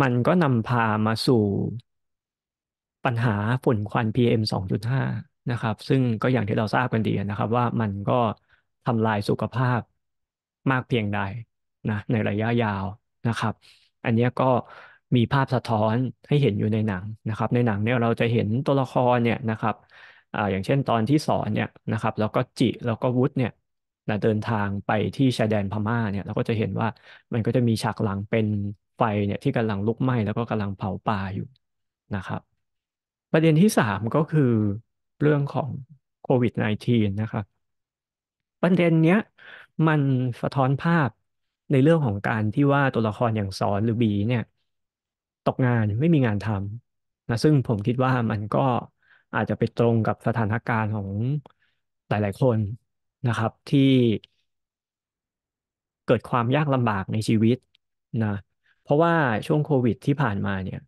A: มันก็นำพามาสู่ปัญหาฝุ่นควัน PM 2.5นะครับซึ่งก็อย่างที่เราทราบกันดีนะครับ ว่ามันก็ทำลายสุขภาพมากเพียงใดนะ ในระยะยาวนะครับอันนี้ก็มีภาพสะท้อนให้เห็นอยู่ในหนังนะครับในหนังเนี่ยเราจะเห็นตัวละครเนี่ยนะครับอ่าอย่างเช่นตอนที่สอนเนี่ยนะครับแล้วก็จิแล้วก็วุฒเนี่ยนะเดินทางไปที่ชายแดนพม่าเนี่ยเราก็จะเห็นว่ามันก็จะมีฉากหลังเป็นไฟเนี่ยที่กำลังลุกไหม้ แล้วก็กำลังเผาป่าอยู่นะครับประเด็นที่สามก็คือเรื่องของโควิด -19 นะครับประเด็นเนี้ยมันสะท้อนภาพในเรื่องของการที่ว่าตัวละครอย่างซอนหรือบีเนี่ย ตกงานไม่มีงานทำนะซึ่งผมคิดว่ามันก็อาจจะไปตรงกับสถานการณ์ของหลายๆคนนะครับที่ เกิดความยากลำบากในชีวิตนะ เพราะว่าช่วงโควิดที่ผ่านมาเนี่ย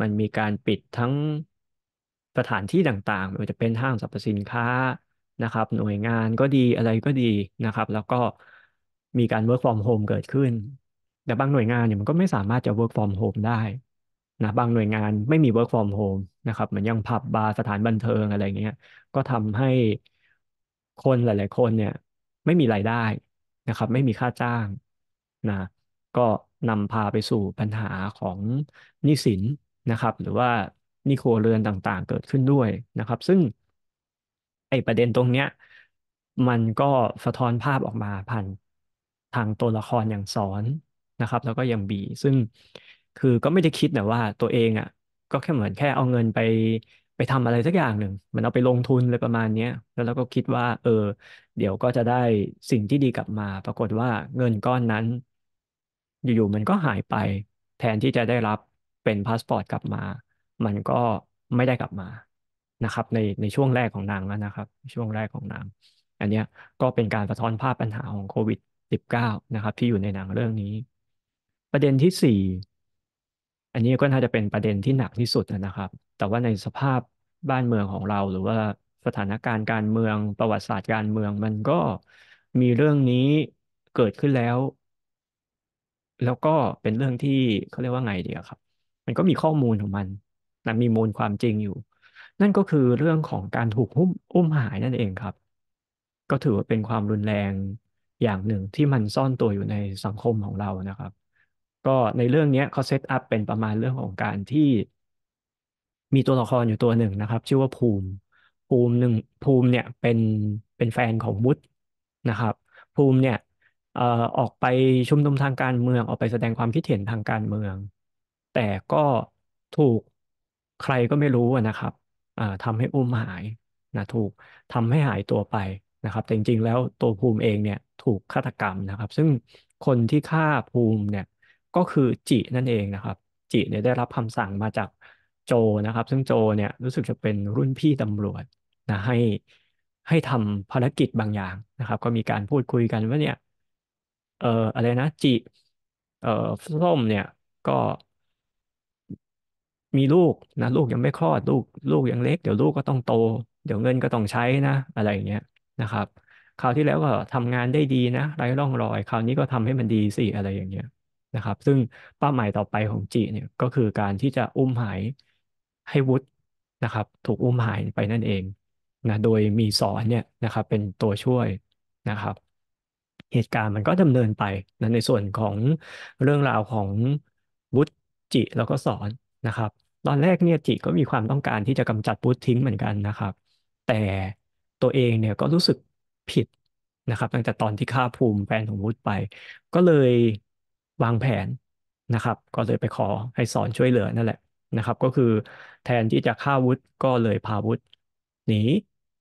A: มันมีการปิดทั้งสถานที่ต่างๆไม่ว่าจะเป็นห้างสรรพสินค้านะครับ หน่วยงานก็ดีอะไรก็ดีนะครับ แล้วก็มีการ work from home เกิดขึ้น แต่บางหน่วยงานเนี่ยมันก็ไม่สามารถจะ work from home ได้นะ บางหน่วยงานไม่มี work from home นะครับเหมือนยังผับบาร์สถานบันเทิงอะไรเงี้ย ก็ทำให้คนหลาย ๆ คนเนี่ย ไม่มีรายได้นะครับ ไม่มีค่าจ้างนะ ก็นำพาไปสู่ปัญหาของหนี้สินนะครับ หรือว่าหนี้ครัวเรือนต่าง ๆ เกิดขึ้นด้วยนะครับ ซึ่ง ไอประเด็นตรงเนี้ย มันก็สะท้อนภาพออกมาผ่านทางตัวละครอย่างสอนนะครับ แล้วก็อย่างบีซึ่งคือก็ไม่ได้คิดนะว่าตัวเองอ่ะ ก็แค่เหมือนแค่เอาเงินไป ไปทำอะไรสักอย่างหนึ่งมันเอาไปลงทุนอะไรประมาณเนี้ยแล้วเราก็คิดว่า เออ เดี๋ยวก็จะได้สิ่งที่ดีกลับมา ปรากฏว่าเงินก้อนนั้น อยู่ๆมันก็หายไป แทนที่จะได้รับเป็นพาสปอร์ตกลับมา มันก็ไม่ได้กลับมานะครับ ในในช่วงแรกของนางแล้วนะครับช่วงแรกของนางอันเนี้ยก็เป็นการสะท้อนภาพปัญหาของโควิด19นะครับ ที่อยู่ในหนังเรื่องนี้ ประเด็นที่4อันนี้ก็น่าจะเป็นประเด็นที่หนักที่สุดนะครับ แต่ว่าในสภาพบ้านเมืองของเรา หรือว่าสถานการณ์การเมือง ประวัติศาสตร์การเมือง มันก็มีเรื่องนี้เกิดขึ้นแล้ว แล้วก็เป็นเรื่องที่เขาเรียกว่าไงดีครับ มันก็มีข้อมูลของมันนะมีมูลความจริงอยู่ นั่นก็คือเรื่องของการถูกหุ้มอุ้มหายนั่นเองครับ ก็ถือว่าเป็นความรุนแรงอย่างหนึ่งที่มันซ่อนตัวอยู่ในสังคมของเรานะครับ ก็ในเรื่องนี้เขาเซตอัพเป็นประมาณเรื่องของการที่มีตัวละครอยู่ตัวหนึ่งนะครับ ชื่อว่าภูมิ ภูมิหนึ่งภูมิเนี่ยเป็นเป็นแฟนของวุฒินะครับ ภูมิเนี่ยออกไปชุมนุมทางการเมืองออกไปแสดงความคิดเห็นทางการเมือง แต่ก็ถูกใครก็ไม่รู้นะครับทำให้อุ้มหายนะถูกทำให้หายตัวไปนะครับ แต่จริง ๆ แล้ว ตัวภูมิเองเนี่ยถูกฆาตกรรมนะครับ ซึ่งคนที่ฆ่าภูมิเนี่ยก็คือจินั่นเองนะครับ จิเนี่ยได้รับคำสั่งมาจากโจนะครับ ซึ่งโจเนี่ยรู้สึกจะเป็นรุ่นพี่ตำรวจนะให้ให้ทำภารกิจบางอย่างนะครับ ก็มีการพูดคุยกันว่าเนี่ย เอ่ออะไรนะ จิ เอ่อส้มเนี่ย ก็มีลูกนะลูกยังไม่คลอด ลูกลูกยังเล็กเดี๋ยวลูกก็ต้องโต เดี๋ยวเงินก็ต้องใช้นะ อะไรอย่างเงี้ยนะครับคราวที่แล้วก็ทำงานได้ดีนะไร้ร่องรอย คราวนี้ก็ทำให้มันดีสิอะไรอย่างเงี้ยนะครับ ซึ่งเป้าหมายต่อไปของจีเนี่ยก็คือการที่จะอุ้มหายให้วุฒินะครับถูกอุ้มหายไปนั่นเองนะโดยมีสอนเนี่ยนะครับเป็นตัวช่วยนะครับ เหตุการณ์มันก็ดำเนินไปนะในส่วนของเรื่องราวของวุฒิจิแล้วก็สอนนะครับ ตอนแรกเนี่ยจิก็มีความต้องการที่จะกำจัดวุฒิทิ้งเหมือนกันนะครับ แต่ตัวเองเนี่ยก็รู้สึกผิดนะครับตั้งแต่ตอนที่ฆ่าภูมิแฟนของวุฒิไป ก็เลยวางแผนนะครับ ก็เลยไปขอให้สอนช่วยเหลือนั่นแหละนะครับก็คือแทนที่จะฆ่าวุฒิก็เลยพาวุฒิหนี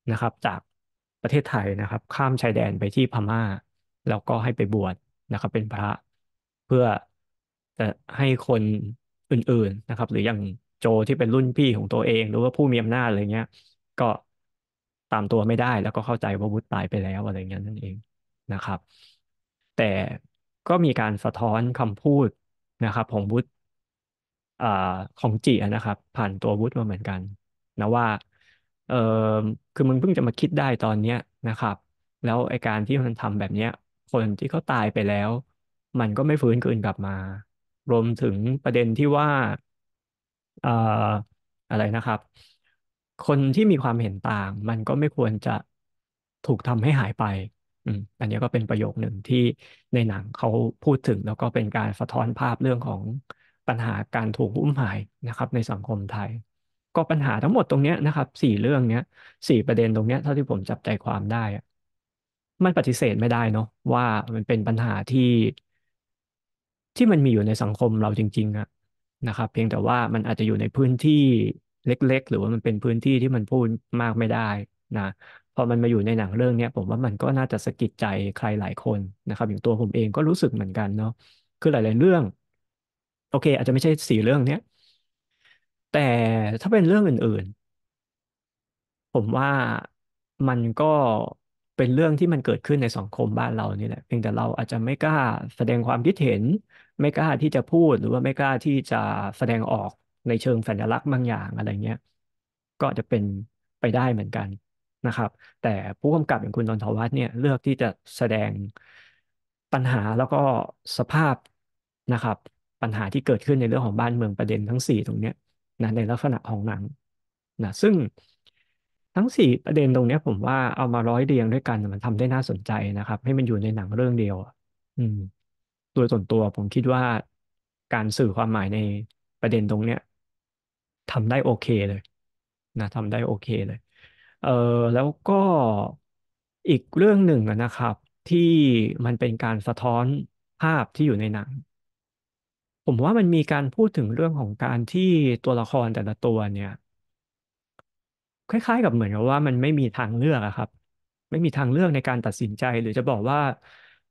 A: นะครับ จากประเทศไทยนะครับ ข้ามชายแดนไปที่พม่า แล้วก็ให้ไปบวชนะครับ เป็นพระเพื่อจะให้คนอื่นๆนะครับหรืออย่างโจที่เป็นรุ่นพี่ของตัวเอง หรือว่าผู้มีอำนาจอะไรเงี้ยก็ตามตัวไม่ได้แล้วก็เข้าใจว่าวุฒิตายไปแล้วอะไรเงี้ยนั่นเองนะครับ แต่ก็มีการสะท้อนคำพูดนะครับ ของวุฒิของจีนะครับ ผ่านตัววุฒิมาเหมือนกันนะว่า เออคือมึงเพิ่งจะมาคิดได้ตอนเนี้ยนะครับ แล้วไอการที่มันทำแบบเนี้ยคนที่เขาตายไปแล้ว มันก็ไม่ฟื้นคืนกลับมา รวมถึงประเด็นที่ว่าอ่ออะไรนะครับคนที่มีความเห็นต่าง มันก็ไม่ควรจะถูกทำให้หายไปอันนี้ก็เป็นประโยคหนึ่งที่ในหนังเขาพูดถึงแล้วก็เป็นการสะท้อนภาพเรื่องของปัญหาการถูกอุ้มหายนะครับ ในสังคมไทย ก็ปัญหาทั้งหมดตรงนี้นะครับสี่เรื่องนี้สี่ประเด็นตรงนี้เท่าที่ผมจับใจความได้มันปฏิเสธไม่ได้เนาะว่ามันเป็นปัญหาที่ที่มันมีอยู่ในสังคมเราจริงๆอะนะครับ เพียงแต่ว่ามันอาจจะอยู่ในพื้นที่เล็กๆหรือว่ามันเป็นพื้นที่ที่มันพูดมากไม่ได้นะพอมันมาอยู่ในหนังเรื่องนี้ผมว่ามันก็น่าจะสะกิดใจใครหลายคนนะครับอย่างตัวผมเองก็รู้สึกเหมือนกันเนาะคือหลาย ๆเรื่อง โอเค อาจจะไม่ใช่สี่เรื่องเนี้ย แต่ถ้าเป็นเรื่องอื่น ๆ ผมว่ามันก็เป็นเรื่องที่มันเกิดขึ้นในสังคมบ้านเรานี่แหละเพียงแต่เราอาจจะไม่กล้าแสดงความคิดเห็นไม่กล้าที่จะพูดหรือว่าไม่กล้าที่จะแสดงออกในเชิงสัญลักษณ์บางอย่างอะไรเงี้ยก็จจะเป็นไปได้เหมือนกันนะครับ แต่ผู้กำกับอย่างคุณนนทวัฒน์เนี่ย เลือกที่จะแสดงปัญหาแล้วก็สภาพนะครับ ปัญหาที่เกิดขึ้นในเรื่องของบ้านเมืองประเด็นทั้ง 4 ตรงเนี้ยนะในลักษณะของหนังนะซึ่งทั้ง 4 ประเด็นตรงเนี้ย ผมว่าเอามาร้อยเรียงด้วยกันมันทำได้น่าสนใจนะครับ ให้มันอยู่ในหนังเรื่องเดียวอืมโดยส่วนตัวผมคิดว่าการสื่อความหมายในประเด็นตรงเนี้ยทำได้โอเคเลยนะทำได้โอเคเลย เออแล้วก็อีกเรื่องหนึ่งนะครับ ที่มันเป็นการสะท้อนภาพที่อยู่ในหนัง ผมว่ามันมีการพูดถึงเรื่องของการที่ตัวละครแต่ละตัวเนี่ย คล้ายๆกับเหมือนกับว่ามันไม่มีทางเลือกอะครับ ไม่มีทางเลือกในการตัดสินใจ หรือจะบอกว่า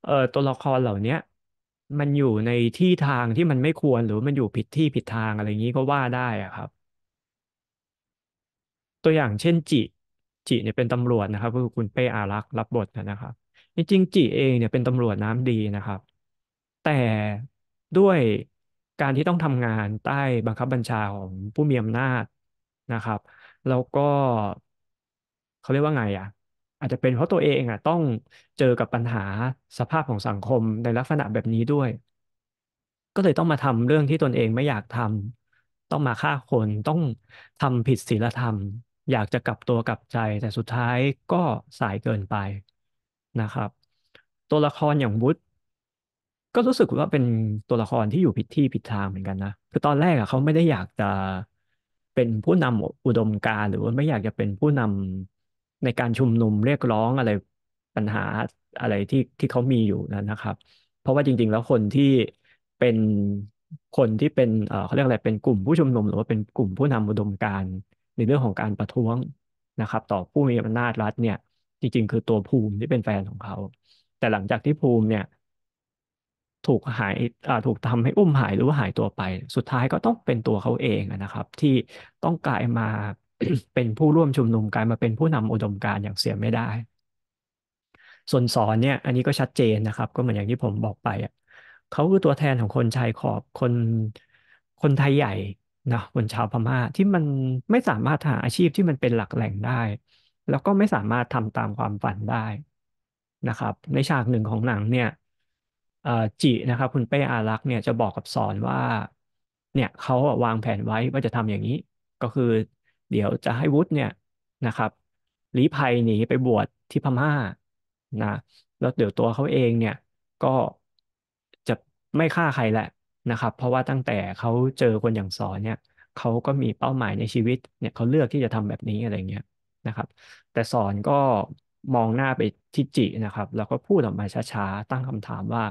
A: เออตัวละครเหล่าเนี้ยมันอยู่ในที่ทางที่มันไม่ควรหรือมันอยู่ผิดที่ผิดทางอะไรอย่างนี้ก็ว่าได้อะครับตัวอย่างเช่น จิจิเนี่ยเป็นตำรวจนะครับคือคุณเป้อารักษ์รับบทนะครับจริงๆจิเองเนี่ยเป็นตำรวจน้ำดีนะครับ แต่ด้วยการที่ต้องทำงานใต้บังคับบัญชาของผู้มีอำนาจนะครับ แล้วก็เขาเรียกว่าไงอ่ะ อาจจะเป็นเพราะตัวเองอ่ะต้องเจอกับปัญหาสภาพของสังคมในลักษณะแบบนี้ด้วย ก็เลยต้องมาทำเรื่องที่ตนเองไม่อยากทำต้องมาฆ่าคนต้องทำผิดศีลธรรมอยากจะกลับตัวกลับใจแต่สุดท้ายก็สายเกินไปนะครับ ตัวละครอย่างวุฒก็รู้สึกว่าเป็นตัวละครที่อยู่ผิดที่ผิดทางเหมือนกันนะคือตอนแรกอะเขาไม่ได้อยากจะเป็นผู้นำอุดมการหรือว่าไม่อยากจะเป็นผู้นำในการชุมนุมเรียกร้องอะไรปัญหาอะไรที่ที่เขามีอยู่นะนนะครับ เพราะว่าจริง ๆ แล้วคนที่เป็นคนที่เป็นเขาเรียกอะไรเป็นกลุ่มผู้ชุมนุมหรือว่าเป็นกลุ่มผู้นำอุดมการในเรื่องของการประท้วงนะครับ ต่อผู้มีอำนาจรัฐเนี่ยจริงๆคือตัวภูมิที่เป็นแฟนของเขาแต่หลังจากที่ภูมิเนี่ย ถูกหายถูกทำให้อุ้มหายหรือว่าหายตัวไป สุดท้ายก็ต้องเป็นตัวเขาเองนะครับ ที่ต้องกลายมาเป็นผู้ร่วมชุมนุมกลายมาเป็นผู้นำอุดมการ์อย่างเสียไม่ได้ ส่วนสอนเนี่ยอันนี้ก็ชัดเจนนะครับ ก็เหมือนอย่างที่ผมบอกไปอ่ะเขาคือตัวแทนของคนชายขอบคนคนไทยใหญ่นะคนชาวพม่าที่มันไม่สามารถหาอาชีพที่มันเป็นหลักแหล่งได้ แล้วก็ไม่สามารถทำตามความฝันได้นะครับ ในฉากหนึ่งของหนังเนี่ยจินะครับ คุณเป้อารักษ์เนี่ยจะบอกกับสอนว่า เนี่ยเขาวางแผนไว้ว่าจะทำอย่างนี้ ก็คือเดี๋ยวจะให้วุฒิเนี่ยนะครับลีภัยหนีไปบวชที่พม่านะแล้วเดี๋ยวตัวเขาเองเนี่ยก็จะไม่ฆ่าใครแหละนะครับเพราะว่าตั้งแต่เขาเจอคนอย่างสอนเนี่ยเขาก็มีเป้าหมายในชีวิต เนี่ยเขาเลือกที่จะทำแบบนี้อะไรเงี้ยนะครับ แต่สอนก็มองหน้าไปทิจินะครับ แล้วก็พูดออกมาช้าๆ ตั้งคำถามว่า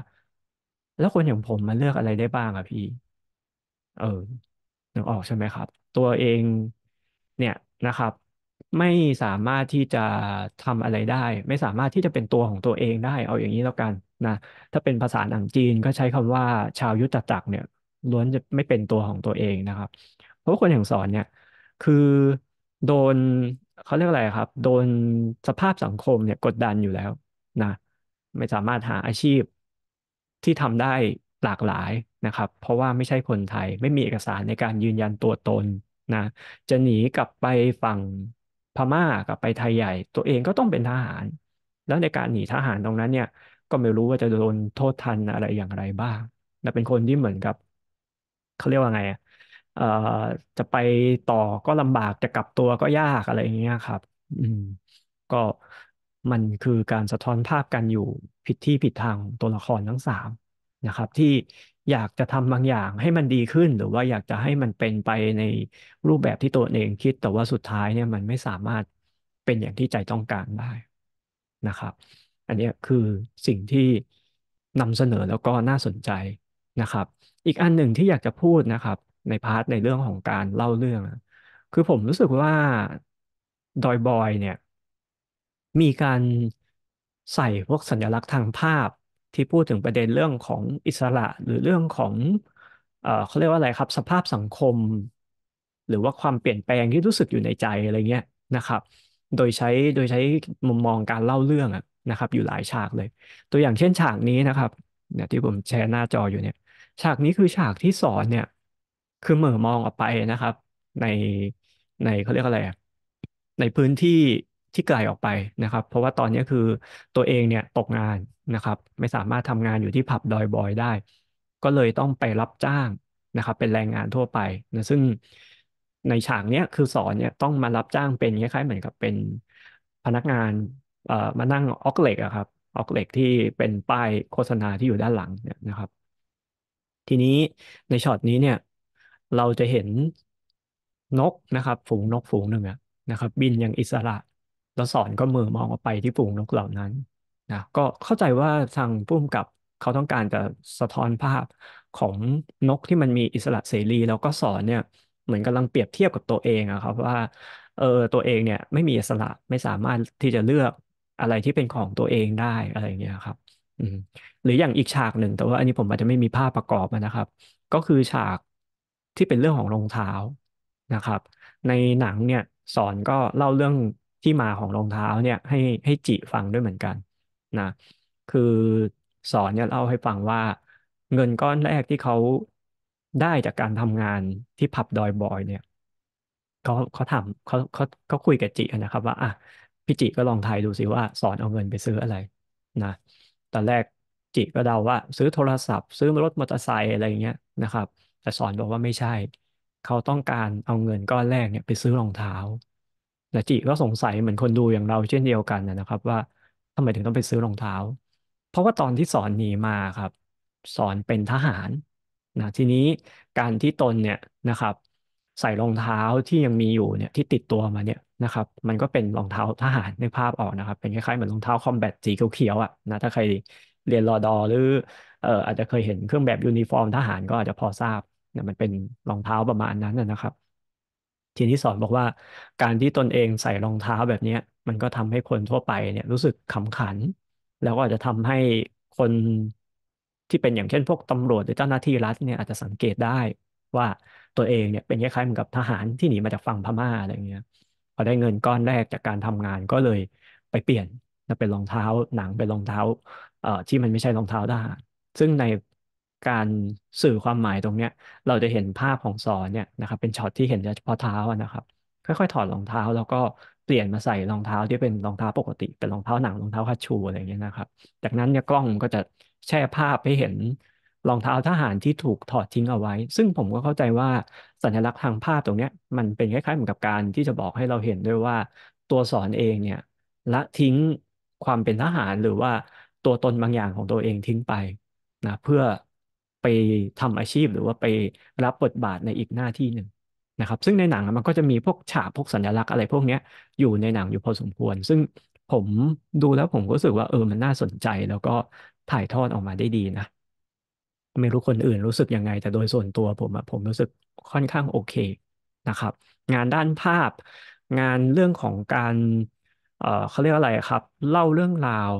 A: แล้วคนอย่างผมมาเลือกอะไรได้บ้างอะพี่ เออนึกออกใช่ไหมครับ ตัวเองเนี่ยนะครับไม่สามารถที่จะทำอะไรได้ ไม่สามารถที่จะเป็นตัวของตัวเองได้ เอาอย่างนี้แล้วกันนะถ้าเป็นภาษาหนังจีนก็ใช้คำว่า ชาวยุทธจักรเนี่ย ล้วนจะไม่เป็นตัวของตัวเองนะครับ เพราะคนอย่างสอนเนี่ย คือโดน เขาเรียกอะไรครับ โดนสภาพสังคมเนี่ยกดดันอยู่แล้วนะไม่สามารถหาอาชีพที่ทำได้หลากหลายนะครับ เพราะว่าไม่ใช่คนไทย ไม่มีเอกสารในการยืนยันตัวตนนะจะหนีกลับไปฝั่งพม่ากับไปไทยใหญ่ตัวเองก็ต้องเป็นทหาร แล้วในการหนีทหารตรงนั้นเนี่ย ก็ไม่รู้ว่าจะโดนโทษทันอะไรอย่างไรบ้างและเป็นคนที่เหมือนกับเขาเรียกว่าไงอ่ะเอ่อจะไปต่อก็ลำบากจะกลับตัวก็ยากอะไรอย่างเงี้ยครับ อืมก็มันคือการสะท้อนภาพการอยู่ผิดที่ผิดทางงตัวละครทั้งสามนะครับที่อยากจะทำบางอย่างให้มันดีขึ้นหรือว่าอยากจะให้มันเป็นไปในรูปแบบที่ตัวเองคิด แต่ว่าสุดท้ายเนี่ยมันไม่สามารถเป็นอย่างที่ใจต้องการได้นะครับ อันนี้คือสิ่งที่นำเสนอแล้วก็น่าสนใจนะครับ อีกอันหนึ่งที่อยากจะพูดนะครับ ในพาร์ทในเรื่องของการเล่าเรื่อง คือผมรู้สึกว่าดอยบอยเนี่ย มีการใส่พวกสัญลักษณ์ทางภาพที่พูดถึงประเด็นเรื่องของอิสระหรือเรื่องของ เขาเรียกว่าอะไรครับ สภาพสังคม หรือว่าความเปลี่ยนแปลงที่รู้สึกอยู่ในใจอะไรเงี้ยนะครับ โดยใช้โดยใช้มุมมองการเล่าเรื่องนะครับ อยู่หลายฉากเลย ตัวอย่างเช่น ฉากนี้นะครับเนี่ยที่ผมแชร์หน้าจออยู่เนี่ย ฉากนี้คือฉากที่สอนเนี่ยคือเหม่อมองออกไปนะครับ ในในเขาเรียกอะไรในพื้นที่ที่ไกลออกไปนะครับ เพราะว่าตอนนี้คือตัวเองเนี่ยตกงานนะครับไม่สามารถทำงานอยู่ที่ผับดอยบอยได้ ก็เลยต้องไปรับจ้างนะครับ เป็นแรงงานทั่วไปนะซึ่งในฉากเนี้ยคือสอนเนี่ยต้องมารับจ้างเป็นคล้ายๆ เหมือนกับเป็นพนักงานเอ่อมานั่งออกเล็กอะครับออกเล็กที่เป็นป้ายโฆษณาที่อยู่ด้านหลังเนี่ยนะครับ ทีนี้ในช็อตนี้เนี่ยเราจะเห็นนกนะครับ ฝูงนกฝูงหนึ่งนะครับบินอย่างอิสระแล้วสอนก็มือมองออกไปที่ฝูงนกเหล่านั้นนะก็เข้าใจว่าทางผู้กำกับเขาต้องการจะสะท้อนภาพของนกที่มันมีอิสระเสรี แล้วก็สอนเนี่ยเหมือนกำลังเปรียบเทียบกับตัวเองอะครับว่าเออตัวเองเนี่ยไม่มีอิสระไม่สามารถที่จะเลือกอะไรที่เป็นของตัวเองได้อะไรอย่างเงี้ยครับหรืออย่างอีกฉากหนึ่งแต่ว่าอันนี้ผมอาจจะไม่มีภาพประกอบนะครับ ก็คือฉากที่เป็นเรื่องของรองเท้านะครับ ในหนังเนี่ยสอนก็เล่าเรื่องที่มาของรองเท้าเนี่ย ให้ให้จิฟังด้วยเหมือนกันนะคือสอนเนี่ยเล่าให้ฟังว่า เงินก้อนแรกที่เขาได้จากการทำงานที่ผับดอยบอยเนี่ยเขาเขาทำเขาเขาเขาคุยกับจินะครับว่าอ่ะพี่จิก็ลองทายดูสิว่า สอนเอาเงินไปซื้ออะไรนะตอนแรกจิก็เดาว่า ซื้อโทรศัพท์ ซื้อรถมอเตอร์ไซค์อะไรเงี้ยนะครับ แต่สอนบอกว่าไม่ใช่ เขาต้องการเอาเงินก้อนแรกเนี่ยไปซื้อรองเท้า และจิก็สงสัยเหมือนคนดูอย่างเราเช่นเดียวกันนะครับว่าทำไมถึงต้องไปซื้อรองเท้า เพราะว่าตอนที่สอนหนีมาครับ สอนเป็นทหารนะทีนี้การที่ตนเนี่ยนะครับ ใส่รองเท้าที่ยังมีอยู่เนี่ยที่ติดตัวมาเนี่ยนะครับ มันก็เป็นรองเท้าทหารในภาพออกนะครับ เป็นคล้ายๆเหมือนรองเท้าคอมแบทสีเขียวๆอ่ะนะถ้าใครเรียนรอดอหรือเอ่ออาจจะเคยเห็นเครื่องแบบยูนิฟอร์มทหารก็อาจจะพอทราบเนี่ยมันเป็นรองเท้าประมาณนั้นนะครับทีที่สอนบอกว่าการที่ตนเองใส่รองเท้าแบบนี้มันก็ทำให้คนทั่วไปเนี่ยรู้สึกขำขัน แล้วก็อาจจะทำให้คนที่เป็นอย่างเช่นพวกตำรวจหรือเจ้าหน้าที่รัฐเนี่ยอาจจะสังเกตได้ว่าตัวเองเนี่ยเป็นคล้ายๆเหมือนกับทหารที่หนีมาจากฝั่งพม่าอะไรเงี้ย พอได้เงินก้อนแรกจากการทำงานก็เลยไปเปลี่ยนเป็นรองเท้าหนังเป็นรองเท้าเอ่อที่มันไม่ใช่รองเท้าทหารซึ่งในการสื่อความหมายตรงเนี้ย เราจะเห็นภาพของซอเนี่ยนะครับเป็นช็อตที่เห็นเฉพาะเท้านะครับค่อย ๆ ถอดรองเท้าแล้วก็เปลี่ยนมาใส่รองเท้า ที่เป็นรองเท้าปกติเป็นรองเท้าหนังรองเท้าคัชชูอะไรอย่างเงี้ยนะครับ จากนั้นเนี่ยกล้องก็จะแช่ภาพให้เห็นรองเท้าทหารที่ถูกถอดทิ้งเอาไว้ ซึ่งผมก็เข้าใจว่าสัญลักษณ์ทางภาพตรงเนี้ยมันเป็นคล้ายๆ เหมือนกับการที่จะบอกให้เราเห็นด้วยว่า ตัวสอนเองเนี่ยละทิ้งความเป็นทหารหรือว่าตัวตนบางอย่างของตัวเองทิ้งไปนะเพื่อไปทำอาชีพหรือว่าไปรับบทบาทในอีกหน้าที่หนึ่งนะครับ ซึ่งในหนังมันก็จะมีพวกฉากพวกสัญลักษณ์อะไรพวกเนี้ยอยู่ในหนังอยู่พอสมควร ซึ่งผมดูแล้วผมก็รู้สึกว่าเออมันน่าสนใจ แล้วก็ถ่ายทอดออกมาได้ดีนะ ไม่รู้คนอื่นรู้สึกยังไง แต่โดยส่วนตัวผมอะผมรู้สึกค่อนข้างโอเคนะครับ งานด้านภาพ งานเรื่องของการเออเขาเรียกอะไรครับ เล่าเรื่องราว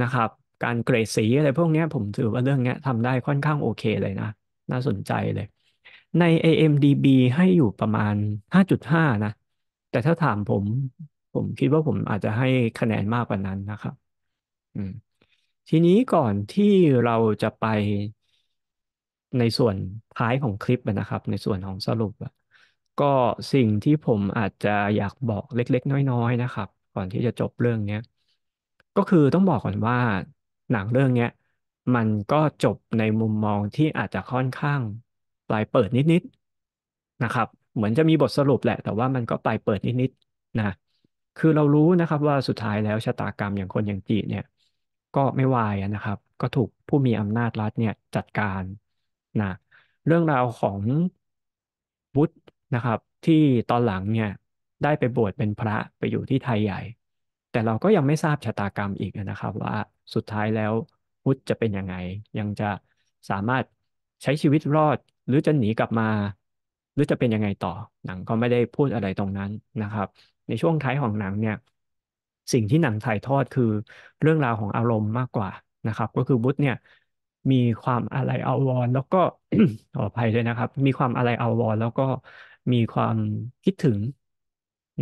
A: นะครับการเกรดสีอะไรพวกนี้ผมถือว่าเรื่องนี้ทำได้ค่อนข้างโอเค เลยนะน่าสนใจเลย ใน AMDB ให้อยู่ประมาณ5.5นะแต่ถ้าถามผม ผมคิดว่าผมอาจจะให้คะแนนมากกว่านั้นนะครับทีนี้ก่อนที่เราจะไปในส่วนท้ายของคลิปนะครับ ในส่วนของสรุปก็สิ่งที่ผมอาจจะอยากบอกเล็กๆน้อยๆนะครับ ก่อนที่จะจบเรื่องนี้ก็คือต้องบอกก่อนว่าหนังเรื่องเนี้ยมันก็จบในมุมมองที่อาจจะค่อนข้างปลายเปิดนิดๆนะครับ เหมือนจะมีบทสรุปแหละ แต่ว่ามันก็ปลายเปิดนิดๆนะคือเรารู้นะครับว่าสุดท้ายแล้วชะตากรรมอย่างคนอย่างจีเนี่ยก็ไม่วายนะครับ ก็ถูกผู้มีอำนาจรัฐเนี่ยจัดการนะเรื่องราวของวุฒรนะครับที่ตอนหลังเนี่ยได้ไปบวชเป็นพระไปอยู่ที่ไทยใหญ่แต่เราก็ยังไม่ทราบชะตากรรมอีกนะครับ ว่าสุดท้ายแล้วพุทธจะเป็นยังไงยังจะสามารถใช้ชีวิตรอดหรือจะหนีกลับมา หรือจะเป็นยังไงต่อ หนังก็ไม่ได้พูดอะไรตรงนั้นนะครับ ในช่วงท้ายของหนังเนี่ย สิ่งที่หนังถ่ายทอดคือเรื่องราวของอารมณ์มากกว่านะครับ ก็คือบุตเนี่ยมีความอะไรอาวรณ์แล้วก็ขออภัยด้วยนะครับ มีความอะไรอาวรณ์แล้วก็มีความคิดถึง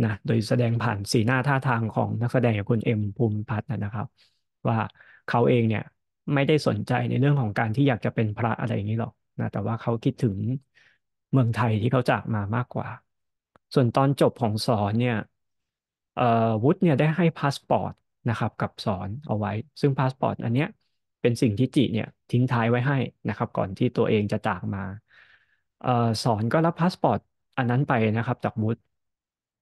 A: นะโดยแสดงผ่านสีหน้าท่าทางของนักแสดงอย่างคุณเอ็มภูมิพัฒน์นะครับ ว่าเขาเองเนี่ยไม่ได้สนใจในเรื่องของการที่อยากจะเป็นพระอะไรอย่างนี้หรอกนะแต่ว่าเขาคิดถึงเมืองไทยที่เขาจากมามากกว่า ส่วนตอนจบของสอนเนี่ยวุฒิเนี่ยได้ให้พาสปอร์ตนะครับกับสอนเอาไว้ ซึ่งพาสปอร์ตอันเนี้ยเป็นสิ่งที่จิเนี่ยทิ้งท้ายไว้ให้นะครับ ก่อนที่ตัวเองจะจากมาสอนก็รับพาสปอร์ตอันนั้นไปนะครับจากวุฒิ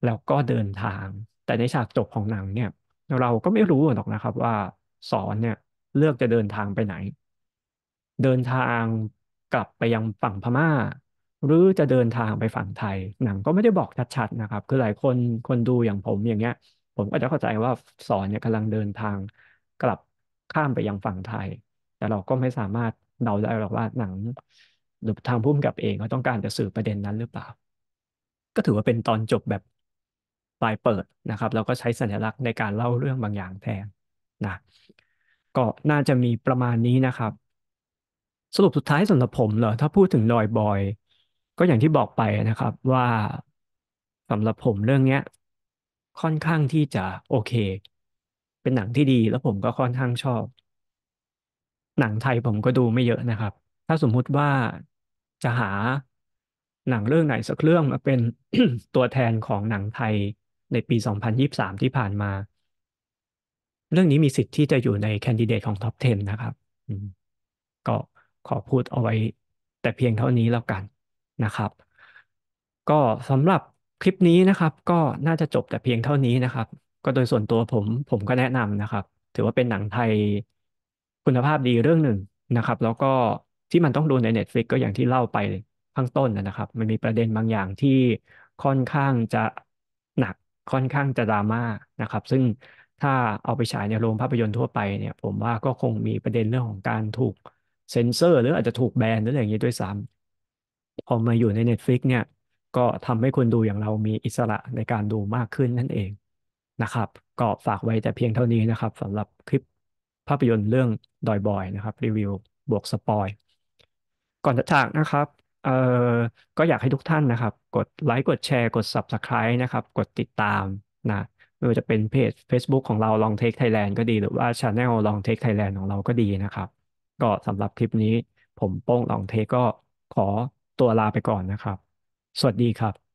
A: แล้วก็เดินทาง แต่ในฉากจบของหนังเนี่ย เราก็ไม่รู้หรอกนะครับว่า สอนเนี่ยเลือกจะเดินทางไปไหน เดินทางกลับไปยังฝั่งพม่า หรือจะเดินทางไปฝั่งไทย หนังก็ไม่ได้บอกชัดๆนะครับ คือหลายคนคนดูอย่างผมอย่างเงี้ย ผมก็จะเข้าใจว่าสอนเนี่ยกำลังเดินทางกลับข้ามไปยังฝั่งไทย แต่เราก็ไม่สามารถเดาได้หรอกว่าหนังหรือทางพุ่กกับเองเขาต้องการจะสื่อประเด็นนั้นหรือเปล่า ก็ถือว่าเป็นตอนจบแบบปลายเปิดนะครับเราก็ใช้สัญลักษณ์ในการเล่าเรื่องบางอย่างแทนนะก็น่าจะมีประมาณนี้นะครับ สรุปสุดท้ายสำหรับผมเหรอถ้าพูดถึงดอยบอยก็อย่างที่บอกไปนะครับ ว่าสำหรับผมเรื่องนี้ค่อนข้างที่จะโอเค เป็นหนังที่ดีแล้วผมก็ค่อนข้างชอบ หนังไทยผมก็ดูไม่เยอะนะครับ ถ้าสมมุติว่าจะหาหนังเรื่องไหนสักเรื่องมาเป็นตัวแทนของหนังไทยในปี 2023 ที่ผ่านมา เรื่องนี้มีสิทธิ์ที่จะอยู่ในแคนดิเดตของท็อป 10 นะครับ ก็ขอพูดเอาไว้แต่เพียงเท่านี้แล้วกันนะครับ ก็สำหรับคลิปนี้นะครับ ก็น่าจะจบแต่เพียงเท่านี้นะครับ ก็โดยส่วนตัวผมผมก็แนะนำนะครับ ถือว่าเป็นหนังไทยคุณภาพดีเรื่องหนึ่งนะครับ แล้วก็ที่มันต้องดูใน Netflix ก็อย่างที่เล่าไปข้างต้นนะครับ มันมีประเด็นบางอย่างที่ค่อนข้างจะค่อนข้างจะดราม่านะครับ ซึ่งถ้าเอาไปฉายในโรงภาพยนตร์ทั่วไปเนี่ย ผมว่าก็คงมีประเด็นเรื่องของการถูกเซ็นเซอร์หรืออาจจะถูกแบนหรืออะไรอย่างนี้ด้วยซ้ำพอมาอยู่ใน Netflix เนี่ย ก็ทำให้คนดูอย่างเรามีอิสระในการดูมากขึ้นนั่นเองนะครับ ก็ฝากไว้แต่เพียงเท่านี้นะครับสำหรับคลิปภาพยนตร์เรื่องดอยบอยนะครับรีวิวบวกสปอยก่อนจะจากนะครับเอ่อก็อยากให้ทุกท่านนะครับ กดไลค์ กดแชร์ กด Subscribe นะครับ กดติดตาม นะ ไม่ว่าจะเป็นเพจ Facebook ของเราลองเทคไทยแลนด์ก็ดี หรือว่า Channel ลองเทคไทยแลนด์ของเราก็ดีนะครับ ก็สำหรับคลิปนี้ ผมโป้งลองเทคก็ขอตัวลาไปก่อนนะครับ สวัสดีครับ